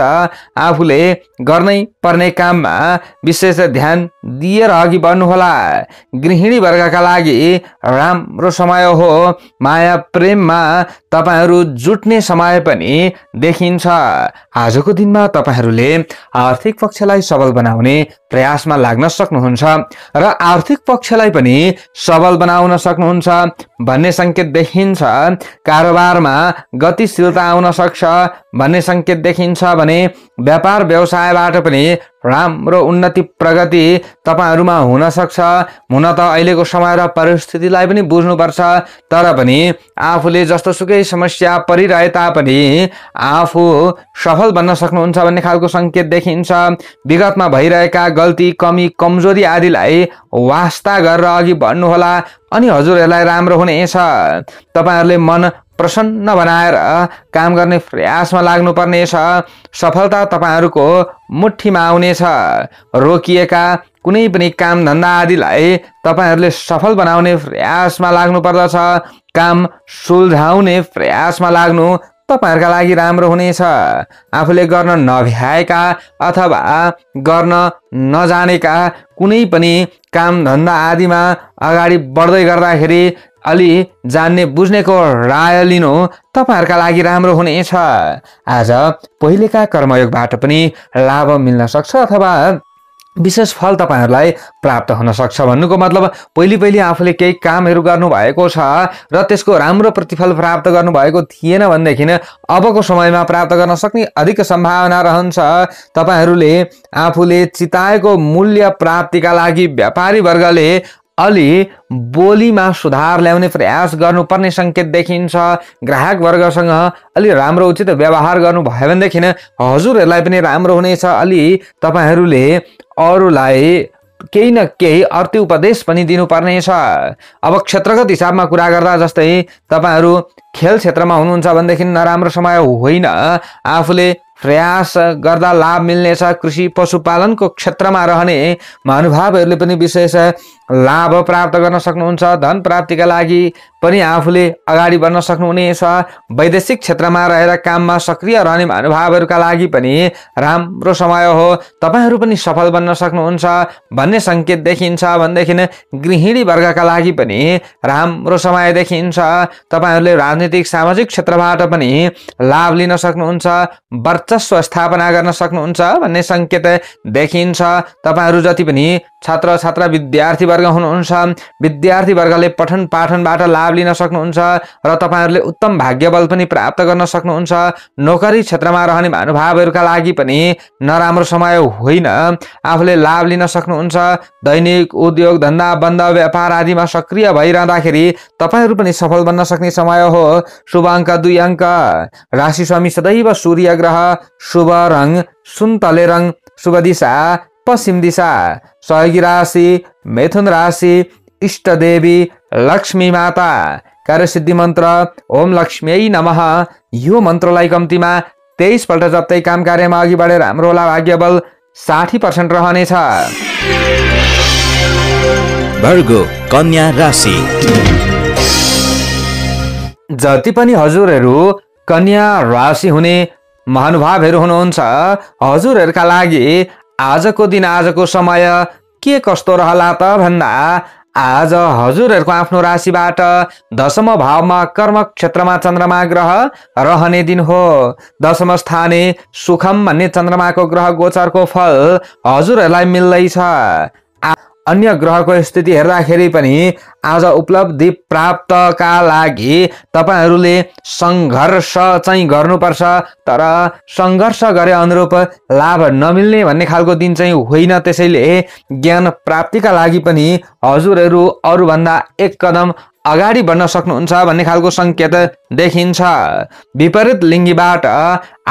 Speaker 1: आफूले गर्नै पर्ने काममा विशेष ध्यान दिएर अघि बढ्नुहोला गृहिणी वर्गका लागि राम्रो समय हो माया प्रेममा तपाईँहरू जुट्ने समय पनि देखिन्छ आजको दिनमा तपाईँहरूले आर्थिक पक्षलाई सबल बनाउने प्रयासमा लाग्न सक्नुहुन्छ र आर्थिक पक्षलाई पनि सबल बनाउन सक्नुहुन्छ भन्ने सङ्केत देखिन्छ कारोबारमा गतिशीलता आउन सक्छ भन्ने सङ्केत देखिन्छ भने व्यापार व्यवसायबाट पनि राम्रो उन्नति प्रगति तपाईँहरूमा हुनसक्छ हुन त अहिलेको समय र परिस्थितिलाई पनि बुझ्नुपर्छ तर पनि आफूले सुकै समस्या परिरहे तापनि आफू सफल बन्न सक्नुहुन्छ भन्ने खालको सङ्केत देखिन्छ विगतमा भइरहेका गल्ती कमी कमजोरी आदिलाई वास्ता गरेर अघि बढ्नुहोला अनि हजुरहरूलाई राम्रो हुनेछ तपाईँहरूले मन प्रसन्न बनाएर काम गर्ने प्रयासमा लाग्नुपर्नेछ सफलता तपाईँहरूको मुठीमा आउनेछ रोकिएका कुनै पनि काम धन्दा आदिलाई तपाईँहरूले सफल बनाउने प्रयासमा लाग्नुपर्दछ काम सुल्झाउने प्रयासमा लाग्नु तपाईँहरूका लागि राम्रो हुनेछ आफूले गर्न नभ्याएका अथवा गर्न नजानेका कुनै पनि काम धन्दा आदिमा अगाडि बढ्दै गर्दाखेरि अलि जान्ने बुझ्नेको राय लिनु तपाईँहरूका लागि राम्रो हुनेछ आज पहिलेका कर्मयोगबाट पनि लाभ मिल्न सक्छ अथवा विशेष फल तपाईँहरूलाई प्राप्त हुन सक्छ भन्नुको मतलब पहिले पहिले आफूले केही कामहरू गर्नुभएको छ र त्यसको राम्रो प्रतिफल प्राप्त गर्नुभएको थिएन भनेदेखि अबको समयमा प्राप्त गर्न सक्ने अधिक सम्भावना रहन्छ तपाईँहरूले आफूले चिताएको मूल्य प्राप्तिका लागि व्यापारी वर्गले अलि बोलीमा सुधार ल्याउने प्रयास गर्नुपर्ने सङ्केत देखिन्छ ग्राहक वर्गसँग अलि राम्रो उचित व्यवहार गर्नुभयो भनेदेखि हजुरहरूलाई पनि राम्रो हुनेछ अलि तपाईँहरूले अरूलाई केही न केही अर्थ उपदेश पनि दिनुपर्नेछ अब क्षेत्रगत हिसाबमा कुरा गर्दा जस्तै तपाईँहरू खेल क्षेत्रमा हुनुहुन्छ भनेदेखि नराम्रो समय होइन आफूले प्रयास गर्दा लाभ मिल्नेछ कृषि पशुपालनको क्षेत्रमा रहने महानुभावहरूले पनि विशेष लाभ प्राप्त गर्न सक्नुहुन्छ धन प्राप्तिका लागि पनि आफूले अगाडि बढ्न सक्नुहुनेछ वैदेशिक क्षेत्रमा रहेर काममा सक्रिय रहने महानुभावहरूका लागि पनि राम्रो समय हो तपाईँहरू पनि सफल बन्न सक्नुहुन्छ भन्ने सङ्केत देखिन्छ भनेदेखि गृहिणी वर्गका लागि पनि राम्रो समय देखिन्छ तपाईँहरूले राजनीतिक सामाजिक क्षेत्रबाट पनि लाभ लिन सक्नुहुन्छ वर्चस्व स्थापना गर्न सक्नुहुन्छ भन्ने सङ्केत देखिन्छ तपाईँहरू जति पनि छात्र छात्रा विद्यार्थी वर्ग हुनुहुन्छ वर्गले पठन पाठनबाट लाभ लिन सक्नुहुन्छ र तपाईँहरूले उत्तम भाग्य बल पनि प्राप्त गर्न सक्नुहुन्छ नोकरी क्षेत्रमा रहने महानुभावहरूका लागि पनि नराम्रो समय होइन आफूले लाभ लिन सक्नुहुन्छ दैनिक उद्योग धन्दा बन्द व्यापार आदिमा सक्रिय भइरहँदाखेरि तपाईँहरू पनि सफल बन्न सक्ने समय हो शुभ अङ्क दुई अङ्क राशि स्वामी सदैव सूर्य ग्रह शुभ रङ सुन्तले रङ शुभ दिशा पश्चिम दिशा सहयोगी राशि मेथुन राशि इष्टदेवी लक्ष्मी माता कार्यसिद्धि मन्त्र ओम लक्ष्मी नमः यो मन्त्रलाई कम्तीमा तेइसपल्ट जप्दै काम कार्यमा अघि बढेर हाम्रो होला भाग्य बल साठी पर्सेन्ट रहनेछ कन्या जति पनि हजुरहरू कन्या राशि हुने महानुभावहरू हुनुहुन्छ हजुरहरूका लागि आजको दिन आजको समय के कस्तो रहला त भन्दा आज हजुरहरूको आफ्नो राशिबाट दशम भावमा कर्म क्षेत्रमा चन्द्रमा ग्रह रहने दिन हो दशम स्थाने सुखम भन्ने चन्द्रमाको ग्रह गोचरको फल हजुरहरूलाई मिल्दैछ अन्य ग्रहको स्थिति हेर्दाखेरि पनि आज उपलब्धि प्राप्तका लागि तपाईँहरूले सङ्घर्ष चाहिँ गर्नुपर्छ तर सङ्घर्ष गरे अनुरूप लाभ नमिल्ने भन्ने खालको दिन चाहिँ होइन त्यसैले ज्ञान प्राप्तिका लागि पनि हजुरहरू अरूभन्दा एक कदम अगाडि बढ्न सक्नुहुन्छ भन्ने खालको सङ्केत देखिन्छ विपरीत लिङ्गीबाट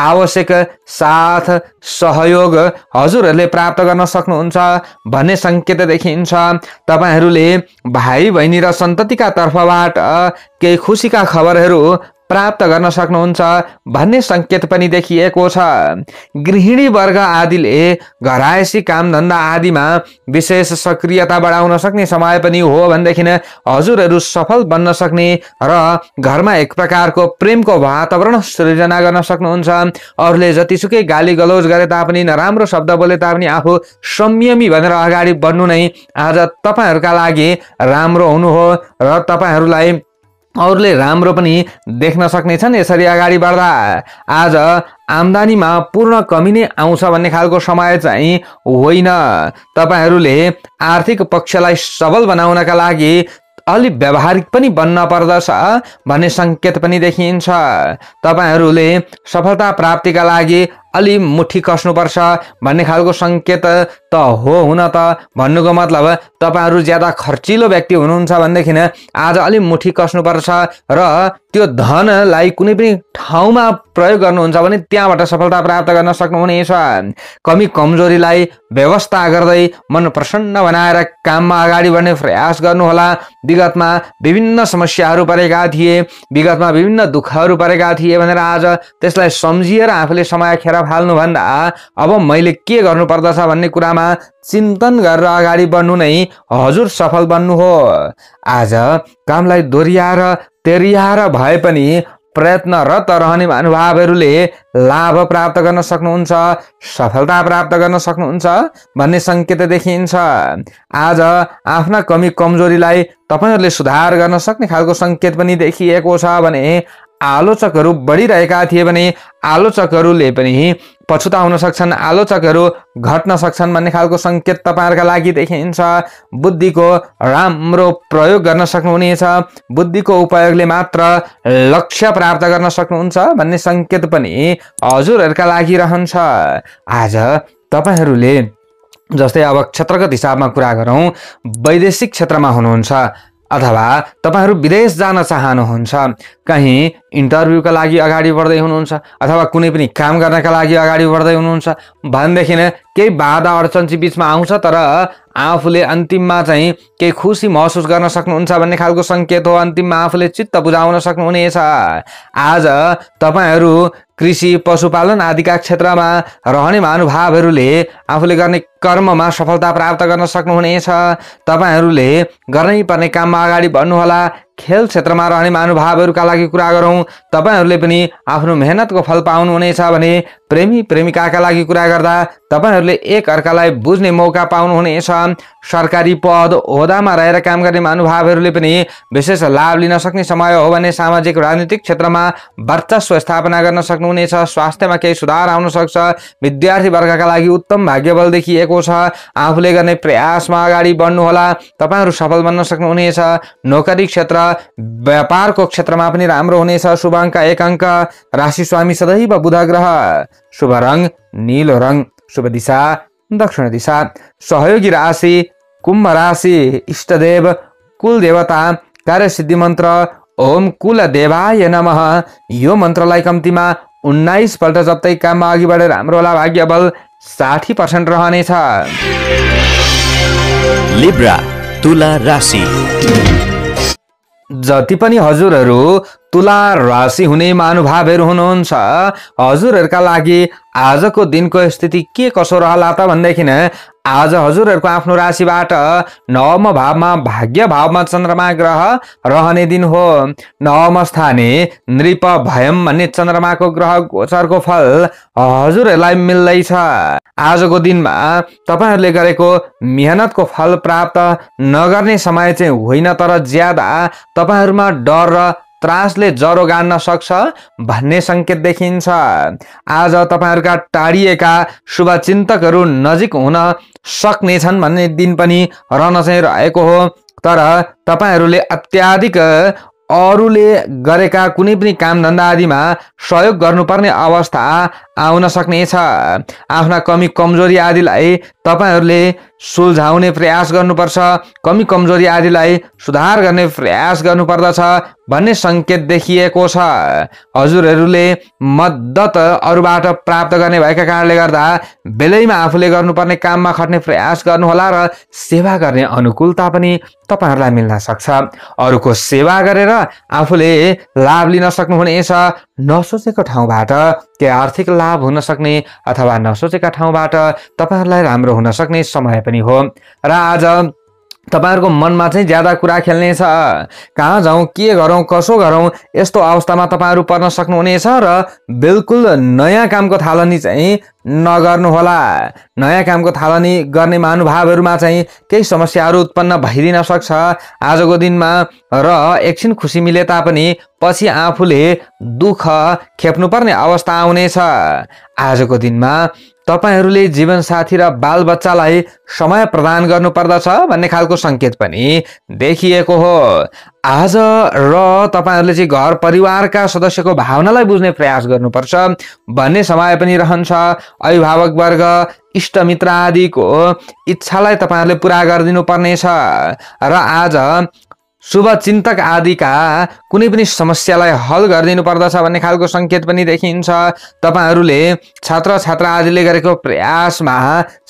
Speaker 1: आवश्यक साथ सहयोग हजुरहरूले प्राप्त गर्न सक्नुहुन्छ भन्ने सङ्केत देखिन्छ तपाईँहरूले भाइ बहिनी र सन्ततिका तर्फबाट केही खुसीका खबरहरू प्राप्त गर्न सक्नुहुन्छ भन्ने सङ्केत पनि देखिएको छ गृहिणी वर्ग आदिले घरायसी कामधन्दा आदिमा विशेष सक्रियता बढाउन सक्ने समय पनि हो भनेदेखि हजुरहरू सफल बन्न सक्ने र घरमा एक प्रकारको प्रेमको वातावरण सृजना गर्न सक्नुहुन्छ अरूले जतिसुकै गाली गलौज गरे तापनि नराम्रो शब्द बोले तापनि आफू संयमी भनेर अगाडि बढ्नु नै आज तपाईँहरूका लागि राम्रो हुनु हो र तपाईँहरूलाई अरूले राम्रो पनि देख्न सक्नेछन् यसरी अगाडि बढ्दा आज आम्दानीमा पूर्ण कमी नै आउँछ भन्ने खालको समय चाहिँ होइन तपाईँहरूले आर्थिक पक्षलाई सबल बनाउनका लागि अलि व्यावहारिक पनि बन्न पर्दछ भन्ने सङ्केत पनि देखिन्छ तपाईँहरूले सफलता प्राप्तिका लागि अलि मुठी कस्नुपर्छ भन्ने खालको सङ्केत त हो हुन त भन्नुको मतलब तपाईँहरू ज्यादा खर्चिलो व्यक्ति हुनुहुन्छ भनेदेखि आज अलि मुठी कस्नुपर्छ र त्यो धनलाई कुनै पनि ठाउँमा प्रयोग गर्नुहुन्छ भने त्यहाँबाट सफलता प्राप्त गर्न सक्नुहुनेछ कमी कमजोरीलाई व्यवस्था गर्दै मन प्रसन्न बनाएर काममा अगाडि बढ्ने प्रयास गर्नुहोला विगतमा विभिन्न समस्याहरू परेका थिए विगतमा विभिन्न दुःखहरू परेका थिए भनेर आज त्यसलाई सम्झिएर आफूले समय खेर फाल्नुभन्दा अब मैले के गर्नुपर्दछ भन्ने कुरामा चिन्तन गरेर अगाडि बढ्नु नै हजुर सफल बन्नु हो आज कामलाई दोहोऱ्याएर तेरियाएर भए पनि प्रयत्नरत रहने महानुभावहरूले लाभ प्राप्त गर्न सक्नुहुन्छ सफलता प्राप्त गर्न सक्नुहुन्छ भन्ने सङ्केत देखिन्छ आज आफ्ना कमी कमजोरीलाई तपाईँहरूले सुधार गर्न सक्ने खालको सङ्केत पनि देखिएको छ भने आलोचकहरू बढिरहेका थिए भने आलोचकहरूले पनि पछुताउन सक्छन् आलोचकहरू घट्न सक्छन् भन्ने खालको सङ्केत तपाईँहरूका लागि देखिन्छ बुद्धिको राम्रो प्रयोग गर्न सक्नुहुनेछ बुद्धिको उपयोगले मात्र लक्ष्य प्राप्त गर्न सक्नुहुन्छ भन्ने सङ्केत पनि हजुरहरूका लागि रहन्छ आज तपाईँहरूले जस्तै अब क्षेत्रगत हिसाबमा कुरा गरौँ वैदेशिक क्षेत्रमा हुनुहुन्छ अथवा तपाईँहरू विदेश जान चाहनुहुन्छ कहीँ इन्टरभ्यूका लागि अगाडि बढ्दै हुनुहुन्छ अथवा कुनै पनि काम गर्नका लागि अगाडि बढ्दै हुनुहुन्छ भनेदेखि नै केही बाधा अडचन चाहिँ बिचमा आउँछ तर आफूले अन्तिममा चाहिँ केही खुसी महसुस गर्न सक्नुहुन्छ भन्ने खालको सङ्केत हो अन्तिममा आफूले चित्त बुझाउन सक्नुहुनेछ आज तपाईँहरू कृषि पशुपालन आदिका क्षेत्रमा रहने महानुभावहरूले आफूले गर्ने कर्ममा सफलता प्राप्त गर्न सक्नुहुनेछ तपाईँहरूले गर्नै पर्ने काममा अगाडि बढ्नुहोला खेल क्षेत्रमा रहने महानुभावहरूका लागि कुरा गरौँ तपाईँहरूले पनि आफ्नो मेहनतको फल पाउनुहुनेछ भने प्रेमी प्रेमिकाका लागि कुरा गर्दा तपाईँहरूले एक अर्कालाई बुझ्ने मौका पाउनुहुनेछ सरकारी पद ओहदामा रहेर काम गर्ने महानुभावहरूले पनि विशेष लाभ लिन सक्ने समय हो भने सामाजिक राजनीतिक क्षेत्रमा वर्चस्व स्थापना गर्न सक्नुहुनेछ स्वास्थ्यमा केही सुधार आउन सक्छ विद्यार्थी वर्गका लागि उत्तम भाग्य बल देखिएको छ आफूले गर्ने प्रयासमा अगाडि बढ्नुहोला तपाईँहरू सफल बन्न सक्नुहुनेछ नोकरी क्षेत्र व्यापारको क्षेत्रमा पनि राम्रो हुनेछ शुभ अङ्क एक अङ्क राशि स्वामी सदैव बुध ग्रह शुभ रङ निलो रङ शुभ दिशा दक्षिण दिशा सहयोगी राशि कुम्भ राशि इष्टदेव कुल देवता सिद्धि मन्त्र ओम कुल देवाय नम यो मन्त्रलाई कम्तीमा उन्नाइसपल्ट जप्दै काममा अघि बढेर हाम्रो होला भाग्य बल साठी पर्सेन्ट रहनेछ तुला राशि जति पनि हजुरहरू तुला राशि हुने महानुभावहरू हुनुहुन्छ हजुरहरूका लागि आजको दिनको स्थिति के कसो रहला त भनेदेखि आज हजुरहरूको आफ्नो राशिबाट नवम भावमा भाग्य भावमा चन्द्रमा ग्रह रहने दिन हो नवम स्थाने नृप भयम भन्ने चन्द्रमाको ग्रह गोचरको फल हजुरहरूलाई मिल्दैछ आजको दिनमा तपाईँहरूले गरेको मेहनतको फल प्राप्त नगर्ने समय चाहिँ होइन तर ज्यादा तपाईँहरूमा डर र त्रासले जरो गाड्न सक्छ भन्ने सङ्केत देखिन्छ आज तपाईँहरूका टाढिएका शुभचिन्तकहरू नजिक हुन सक्नेछन् भन्ने दिन पनि रहन चाहिँ रहेको हो तर तपाईँहरूले अत्याधिक अरूले गरेका कुनै पनि कामधन्दा आदिमा सहयोग गर्नुपर्ने अवस्था आउन सक्नेछ आफ्ना कमी कमजोरी आदिलाई तपाईँहरूले सुल्झाउने प्रयास गर्नुपर्छ कमी कमजोरी आदिलाई सुधार गर्ने प्रयास गर्नुपर्दछ भन्ने सङ्केत देखिएको छ हजुरहरूले मद्दत अरूबाट प्राप्त गर्ने भएका कारणले गर्दा बेलैमा आफूले गर्नुपर्ने काममा खट्ने प्रयास गर्नुहोला र सेवा गर्ने अनुकूलता पनि तपाईँहरूलाई मिल्न सक्छ अरूको सेवा गरेर आफूले लाभ लिन सक्नुहुनेछ नसोचेको ठाउँबाट के आर्थिक लाभ हुन सक्ने अथवा नसोचेका ठाउँबाट तपाईँहरूलाई राम्रो हुन सक्ने समय पनि हो र आज तपाईँहरूको मनमा चाहिँ ज्यादा कुरा खेल्नेछ कहाँ जाउँ के गरौँ कसो गरौँ यस्तो अवस्थामा तपाईँहरू पर्न सक्नुहुनेछ र बिल्कुल नयाँ कामको थालनी चाहिँ नगर्नुहोला नयाँ कामको थालनी गर्ने महानुभावहरूमा चाहिँ केही समस्याहरू उत्पन्न भइदिन सक्छ आजको दिनमा र एकछिन खुसी मिले तापनि पछि आफूले दुःख खेप्नुपर्ने अवस्था आउनेछ आजको दिनमा तपाईँहरूले जीवनसाथी र बालबच्चालाई समय प्रदान गर्नुपर्दछ भन्ने खालको सङ्केत पनि देखिएको हो आज र तपाईँहरूले चाहिँ घर परिवारका सदस्यको भावनालाई बुझ्ने प्रयास गर्नुपर्छ भन्ने समय पनि रहन्छ अभिभावक वर्ग इष्टमित्र आदिको इच्छालाई तपाईँहरूले पुरा गरिदिनु पर्नेछ र आज शुभचिन्तक आदिका कुनै पनि समस्यालाई हल गरिदिनु पर्दछ भन्ने खालको सङ्केत पनि देखिन्छ तपाईँहरूले छात्र छात्रा आदिले गरेको प्रयासमा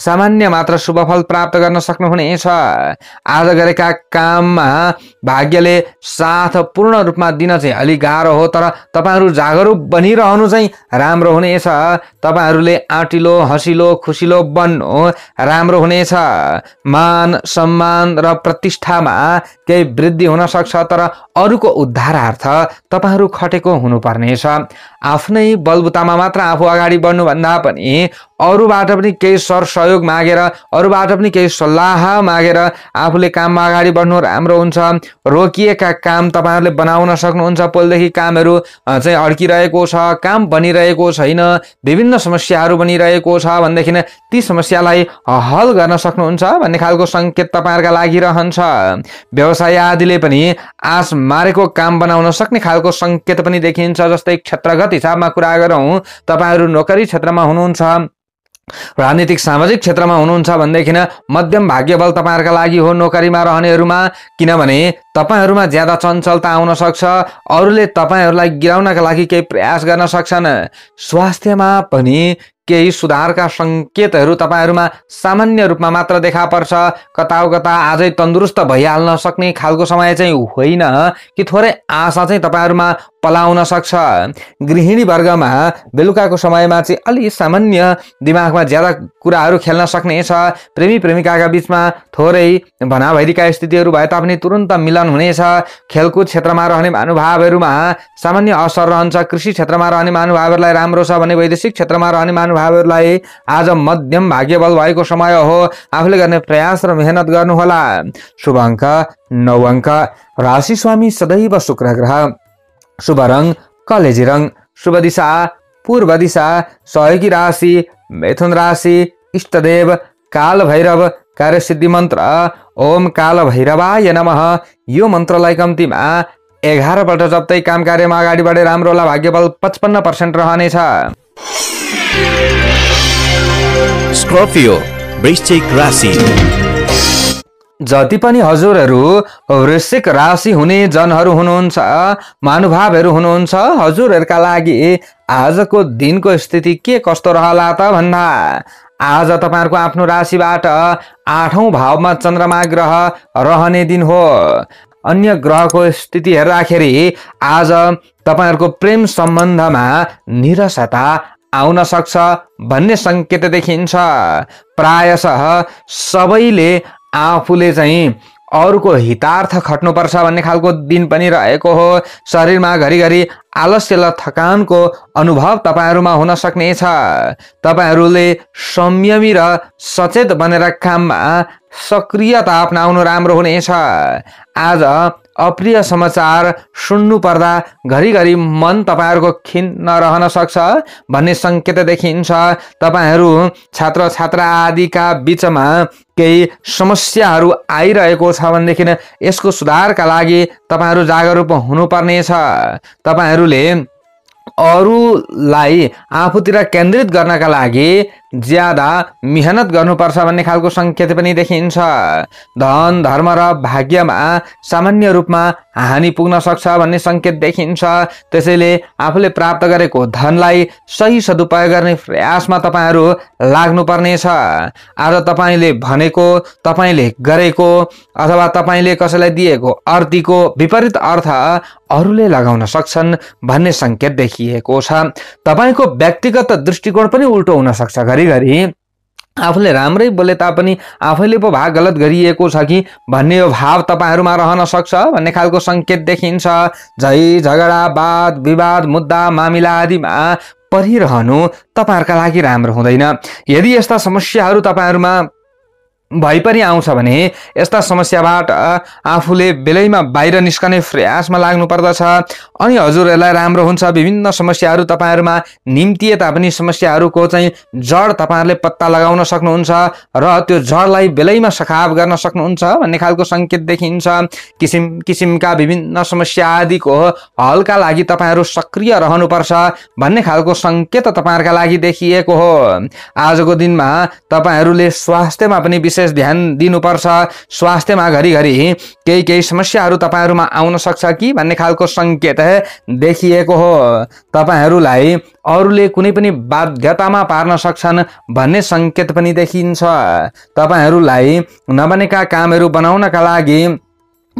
Speaker 1: सामान्य मात्र शुभफल प्राप्त गर्न सक्नुहुनेछ आज गरेका काममा भाग्यले साथ पूर्ण रूपमा दिन चाहिँ अलिक गाह्रो हो तर तपाईँहरू जागरुक बनिरहनु चाहिँ राम्रो हुनेछ तपाईँहरूले आँटिलो हँसिलो खुसिलो बन्नु राम्रो हुनेछ मान सम्मान र प्रतिष्ठामा केही वृद्धि हुन सक्छ तर अरूको उद्धारार्थ तपाईँहरू खटेको हुनुपर्नेछ आफ्नै बलबुतामा मात्र आफू अगाडि बढ्नुभन्दा पनि अरूबाट पनि केही सर सहयोग मागेर अरूबाट पनि केही सल्लाह मागेर आफूले काममा अगाडि बढ्नु राम्रो हुन्छ रोकिएका काम तपाईँहरूले बनाउन सक्नुहुन्छ पहिलेदेखि कामहरू चाहिँ अड्किरहेको छ काम बनिरहेको छैन विभिन्न समस्याहरू बनिरहेको छ भनेदेखि ती समस्यालाई हल गर्न सक्नुहुन्छ भन्ने खालको सङ्केत तपाईँहरूका लागि रहन्छ व्यवसाय आदिले पनि आस मारेको काम बनाउन सक्ने खालको सङ्केत पनि देखिन्छ जस्तै क्षेत्रगत हिसाबमा कुरा गरौँ तपाईँहरू नोकरी क्षेत्रमा हुनुहुन्छ राजनीतिक सामाजिक क्षेत्रमा हुनुहुन्छ भनेदेखि मध्यम भाग्यबल तपाईँहरूका लागि हो नोकरीमा रहनेहरूमा किनभने तपाईँहरूमा ज्यादा चञ्चलता आउन सक्छ अरूले तपाईँहरूलाई गिराउनका लागि केही प्रयास गर्न सक्छन् स्वास्थ्यमा पनि केही सुधारका सङ्केतहरू तपाईँहरूमा सामान्य रूपमा मात्र देखा पर्छ कताउ कता आजै तन्दुरुस्त भइहाल्न सक्ने खालको समय चाहिँ होइन कि थोरै आशा चाहिँ तपाईँहरूमा पलाउन सक्छ गृहिणी वर्गमा बेलुकाको समयमा चाहिँ अलि सामान्य दिमागमा ज्यादा कुराहरू खेल्न सक्ने छ प्रेमी प्रेमिकाका बिचमा थोरै भनाभैरीका स्थितिहरू भए तापनि तुरन्त मिलन हुनेछ खेलकुद क्षेत्रमा रहने महानुभावहरूमा सामान्य असर रहन्छ कृषि क्षेत्रमा रहने महानुभावहरूलाई राम्रो छ भने वैदेशिक क्षेत्रमा रहने महानुभावहरूलाई आज मध्यम भाग्यबल भएको समय हो आफूले गर्ने प्रयास र मेहनत गर्नुहोला शुभ अङ्क नौ अङ्क राशि स्वामी सदैव शुक्र ग्रह शुभ रङ कलेजी रङ शुभ दिशा पूर्व दिशा सहयोगी राशि मेथुन राशि इष्टदेव काल भैरव कार्यसिद्धि मन्त्र ओम काल भैरवाय नमः यो मन्त्रलाई कम्तीमा एघारपल्ट जप्दै काम कार्यमा अगाडि बढे राम्रो होला भाग्यबल पचपन्न पर्सेन्ट रहनेछ स्कर्पियो वृश्चिक राशि जति पनि हजुरहरू वृश्चिक राशि हुने जनहरू हुनुहुन्छ महानुभावहरू हुनुहुन्छ हजुरहरूका लागि आजको दिनको स्थिति के कस्तो रहला त भन्दा आज तपाईँहरूको आफ्नो राशिबाट आठौँ भावमा चन्द्रमा ग्रह रहने दिन हो अन्य ग्रहको स्थिति हेर्दाखेरि आज तपाईँहरूको प्रेम सम्बन्धमा निरसता आउन सक्छ भन्ने सङ्केत देखिन्छ प्रायशः सबैले आफूले चाहिँ अरूको हितार्थ खट्नुपर्छ भन्ने खालको दिन पनि रहेको हो शरीरमा घरिघरि आलस्य र थकानको अनुभव तपाईँहरूमा हुन सक्नेछ तपाईँहरूले संयमी र सचेत बनेर काममा सक्रियता अप्नाउनु राम्रो हुनेछ आज अप्रिय समाचार सुन्नु पर्दा घरिघरि मन तपाईँहरूको खिन्न रहन सक्छ भन्ने सङ्केत देखिन्छ तपाईँहरू छात्र छात्रा आदिका बिचमा केही समस्याहरू आइरहेको छ भनेदेखि यसको सुधारका लागि तपाईँहरू जागरुक हुनुपर्नेछ तपाईँहरूले अरूलाई आफूतिर केन्द्रित गर्नका लागि ज्यादा मिहिनेत गर्नुपर्छ भन्ने खालको सङ्केत पनि देखिन्छ धन धर्म र भाग्यमा सामान्य रूपमा हानि पुग्न सक्छ भन्ने सङ्केत देखिन्छ त्यसैले आफूले प्राप्त गरेको धनलाई सही सदुपयोग गर्ने प्रयासमा तपाईँहरू लाग्नुपर्नेछ आज तपाईँले भनेको तपाईँले गरेको अथवा तपाईँले कसैलाई दिएको अर्थीको विपरीत अर्थ अरूले लगाउन सक्छन् भन्ने सङ्केत देखिएको छ तपाईँको व्यक्तिगत दृष्टिकोण पनि उल्टो हुन सक्छ घरि घरिघरि आफूले राम्रै बोले तापनि आफैले पो भाग गलत गरिएको छ कि भन्ने यो भाव तपाईँहरूमा रहन सक्छ भन्ने खालको सङ्केत देखिन्छ झै झगडा वाद विवाद मुद्दा मामिला आदिमा परिरहनु तपाईँहरूका लागि राम्रो हुँदैन यदि यस्ता समस्याहरू तपाईँहरूमा भइ पनि आउँछ भने यस्ता समस्याबाट आफूले बेलैमा बाहिर निस्कने प्रयासमा लाग्नुपर्दछ अनि हजुरहरूलाई राम्रो हुन्छ विभिन्न समस्याहरू तपाईँहरूमा निम्तिए तापनि समस्याहरूको चाहिँ जड तपाईँहरूले पत्ता लगाउन सक्नुहुन्छ र त्यो जडलाई बेलैमा सखाव गर्न सक्नुहुन्छ भन्ने खालको सङ्केत देखिन्छ किसिम किसिमका विभिन्न समस्या आदिको हलका लागि तपाईँहरू सक्रिय रहनुपर्छ भन्ने खालको सङ्केत तपाईँहरूका लागि देखिएको हो आजको दिनमा तपाईँहरूले स्वास्थ्यमा पनि विशेष विशेष ध्यान दिनुपर्छ स्वास्थ्यमा घरिघरि केही केही समस्याहरू तपाईँहरूमा आउन सक्छ कि भन्ने खालको सङ्केत देखिएको हो तपाईँहरूलाई अरूले कुनै पनि बाध्यतामा पार्न सक्छन् भन्ने सङ्केत पनि देखिन्छ तपाईँहरूलाई नबनेका कामहरू बनाउनका लागि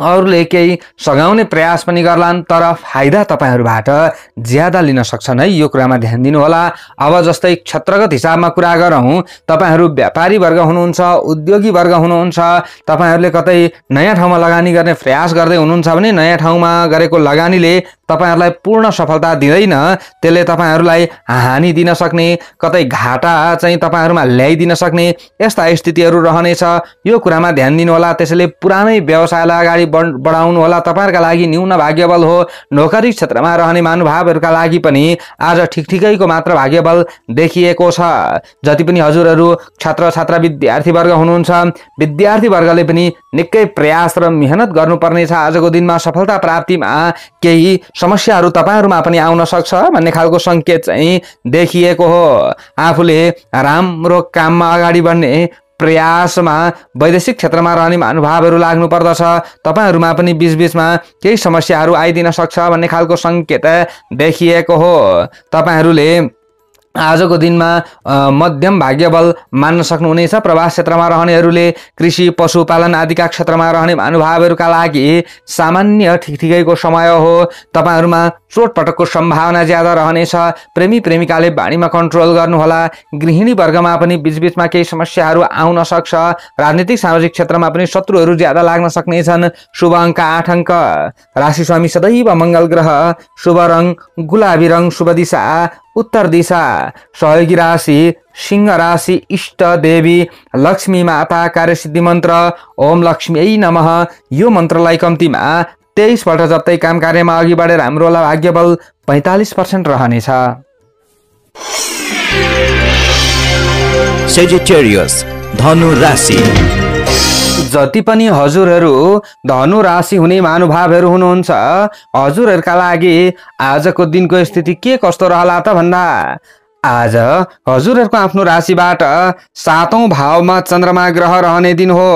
Speaker 1: अरूले केही सघाउने प्रयास पनि गर्लान् तर फाइदा तपाईँहरूबाट ज्यादा लिन सक्छन् है यो कुरामा ध्यान दिनुहोला अब जस्तै क्षेत्रगत हिसाबमा कुरा गरौँ तपाईँहरू व्यापारी वर्ग हुनुहुन्छ उद्योगी वर्ग हुनुहुन्छ तपाईँहरूले कतै नयाँ ठाउँमा लगानी गर्ने प्रयास गर्दै हुनुहुन्छ भने नयाँ ठाउँमा गरेको लगानीले तपाईँहरूलाई पूर्ण सफलता दिँदैन त्यसले तपाईँहरूलाई हानि दिन सक्ने कतै घाटा चाहिँ तपाईँहरूमा ल्याइदिन सक्ने यस्ता स्थितिहरू रहनेछ यो कुरामा ध्यान दिनुहोला त्यसैले पुरानै व्यवसायलाई अगाडि अगाडि बढाउनु होला तपाईँहरूका लागि न्यून भाग्यबल हो नोकरी क्षेत्रमा रहने महानुभावहरूका लागि पनि आज ठिक ठिकैको मात्र भाग्यबल देखिएको छ जति पनि हजुरहरू छात्र छात्रा विद्यार्थीवर्ग हुनुहुन्छ विद्यार्थीवर्गले पनि निकै प्रयास र मेहनत गर्नुपर्नेछ आजको दिनमा सफलता प्राप्तिमा केही समस्याहरू तपाईँहरूमा पनि आउन सक्छ भन्ने खालको सङ्केत चाहिँ देखिएको हो आफूले राम्रो काममा अगाडि बढ्ने प्रयासमा वैदेशिक क्षेत्रमा रहने महानुभावहरू पर्दछ तपाईँहरूमा पनि बिचबिचमा केही समस्याहरू आइदिन सक्छ भन्ने खालको सङ्केत देखिएको हो तपाईँहरूले आजको दिनमा मध्यम भाग्यबल मान्न सक्नुहुनेछ प्रवास क्षेत्रमा रहनेहरूले कृषि पशुपालन आदिका क्षेत्रमा रहने महानुभावहरूका लागि सामान्य ठिक ठिकैको समय हो तपाईँहरूमा चोटपटकको सम्भावना ज्यादा रहनेछ प्रेमी प्रेमिकाले वाणीमा कन्ट्रोल गर्नुहोला गृहिणी वर्गमा पनि बिचबिचमा केही समस्याहरू आउन सक्छ राजनीतिक सामाजिक क्षेत्रमा पनि शत्रुहरू ज्यादा लाग्न सक्नेछन् शुभ अङ्क आठ अङ्क राशि स्वामी सदैव मङ्गल ग्रह शुभ रङ गुलाबी रङ शुभ दिशा उत्तर दिशा सहयोगी राशि सिंह राशि इष्ट देवी लक्ष्मी माता सिद्धि मन्त्र ओम लक्ष्मी ऐ नम यो मन्त्रलाई कम्तीमा तेइसपल्ट जप्दै काम कार्यमा अघि बढेर हाम्रो बल पैँतालिस पर्सेन्ट रहनेछ धनु राशि जति पनि हजुरहरू धनु राशि हुने महानुभावहरू हुनुहुन्छ हजुरहरूका लागि आजको दिनको स्थिति के कस्तो रहला त भन्दा आज हजुरहरूको आफ्नो राशिबाट सातौँ भावमा चन्द्रमा ग्रह रहने दिन हो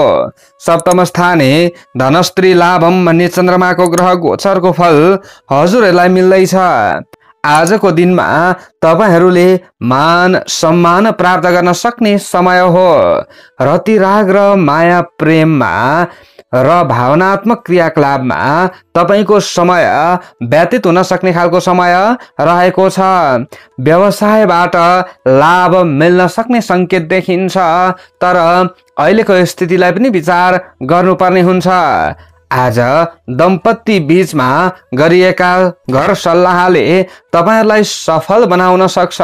Speaker 1: सप्तम स्थाने धनस्त्री लाभम भन्ने चन्द्रमाको ग्रह गोचरको फल हजुरहरूलाई मिल्दैछ आजको दिनमा तपाईँहरूले मान सम्मान प्राप्त गर्न सक्ने समय हो रतिराग र माया प्रेममा र भावनात्मक क्रियाकलापमा तपाईँको समय व्यतीत हुन सक्ने खालको समय रहेको छ व्यवसायबाट लाभ मिल्न सक्ने सङ्केत देखिन्छ तर अहिलेको स्थितिलाई पनि विचार गर्नुपर्ने हुन्छ आज दम्पति बिचमा गरिएका घर सल्लाहले तपाईँहरूलाई सफल बनाउन सक्छ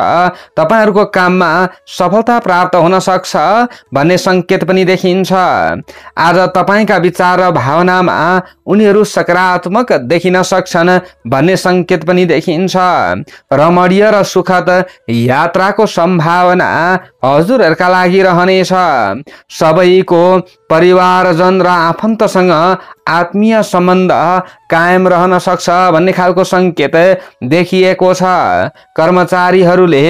Speaker 1: तपाईँहरूको काममा सफलता प्राप्त हुन सक्छ भन्ने सङ्केत पनि देखिन्छ आज तपाईँका विचार र भावनामा उनीहरू सकारात्मक देखिन सक्छन् भन्ने सङ्केत पनि देखिन्छ रमणीय र सुखद यात्राको सम्भावना हजुरहरूका लागि रहनेछ सबैको परिवारजन र आफन्तसँग आत्मीय सम्बन्ध कायम रहन सक्छ भन्ने खालको सङ्केत देखिएको भएको छ कर्मचारीहरूले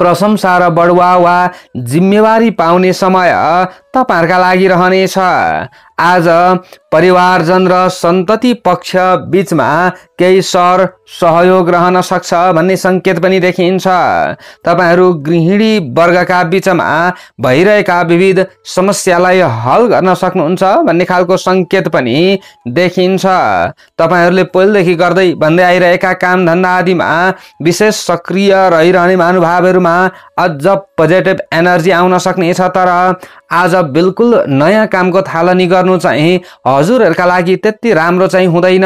Speaker 1: प्रशंसा र बढुवा वा जिम्मेवारी पाउने समय तपाईँहरूका लागि रहनेछ आज परिवारजन र सन्तति पक्ष बिचमा केही सर सहयोग रहन सक्छ भन्ने सङ्केत पनि देखिन्छ तपाईँहरू गृहिणी वर्गका बिचमा भइरहेका विविध समस्यालाई हल गर्न सक्नुहुन्छ भन्ने खालको सङ्केत पनि देखिन्छ तपाईँहरूले पहिलेदेखि गर्दै भन्दै आइरहेका काम कामधन्दा आदिमा विशेष सक्रिय रहिरहने महानुभावहरूमा अझ पोजिटिभ एनर्जी आउन सक्नेछ तर आज बिल्कुल नयाँ कामको थालनी गर्नु गर्नु चाहिँ हजुरहरूका लागि त्यति राम्रो चाहिँ हुँदैन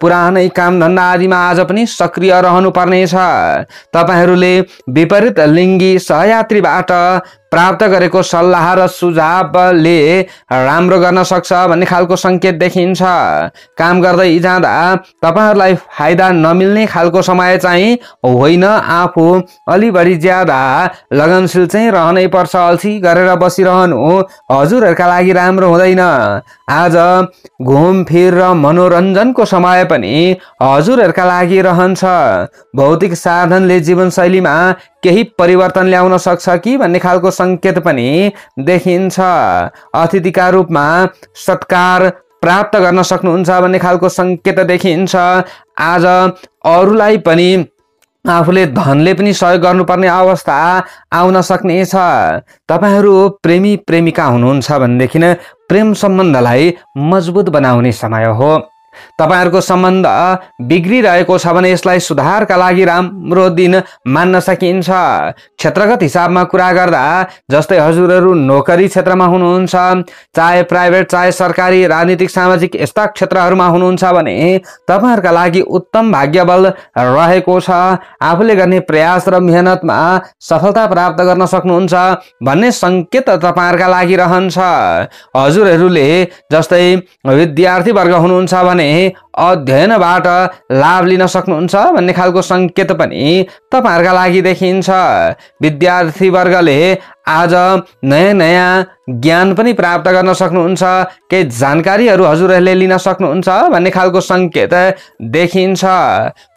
Speaker 1: पुरानै धन्दा आदिमा आज पनि सक्रिय रहनु पर्नेछ तपाईँहरूले विपरीत लिङ्गी सहयात्रीबाट प्राप्त गरेको सल्लाह र सुझावले राम्रो गर्न सक्छ भन्ने खालको सङ्केत देखिन्छ काम गर्दै जाँदा तपाईँहरूलाई फाइदा नमिल्ने खालको समय चाहिँ होइन आफू अलि बढी ज्यादा लगनशील चाहिँ रहनै पर्छ अल्छी गरेर बसिरहनु हजुरहरूका लागि राम्रो हुँदैन आज घुमफिर र मनोरञ्जनको समय पनि हजुरहरूका लागि रहन्छ भौतिक साधनले जीवनशैलीमा केही परिवर्तन ल्याउन सक्छ कि भन्ने खालको सङ्केत पनि देखिन्छ अतिथिका रूपमा सत्कार प्राप्त गर्न सक्नुहुन्छ भन्ने खालको सङ्केत देखिन्छ आज अरूलाई पनि आफूले धनले पनि सहयोग गर्नुपर्ने अवस्था आउन सक्नेछ तपाईँहरू प्रेमी प्रेमिका हुनुहुन्छ भनेदेखि प्रेम सम्बन्धलाई मजबुत बनाउने समय हो तपाईँहरूको सम्बन्ध बिग्रिरहेको छ भने यसलाई सुधारका लागि राम्रो दिन मान्न सकिन्छ क्षेत्रगत हिसाबमा कुरा गर्दा जस्तै हजुरहरू नोकरी क्षेत्रमा हुनुहुन्छ चाहे प्राइभेट चाहे सरकारी राजनीतिक सामाजिक यस्ता क्षेत्रहरूमा हुनुहुन्छ भने तपाईँहरूका लागि उत्तम भाग्यबल रहेको छ आफूले गर्ने प्रयास र मेहनतमा सफलता प्राप्त गर्न सक्नुहुन्छ भन्ने सङ्केत तपाईँहरूका लागि रहन्छ हजुरहरूले जस्तै विद्यार्थीवर्ग हुनुहुन्छ भने अध्ययनबाट लाभ लिन सक्नुहुन्छ भन्ने खालको सङ्केत पनि तपाईँहरूका लागि देखिन्छ विद्यार्थीवर्गले आज नयाँ नयाँ ज्ञान पनि प्राप्त गर्न सक्नुहुन्छ केही जानकारीहरू हजुरहरूले लिन सक्नुहुन्छ भन्ने खालको सङ्केत देखिन्छ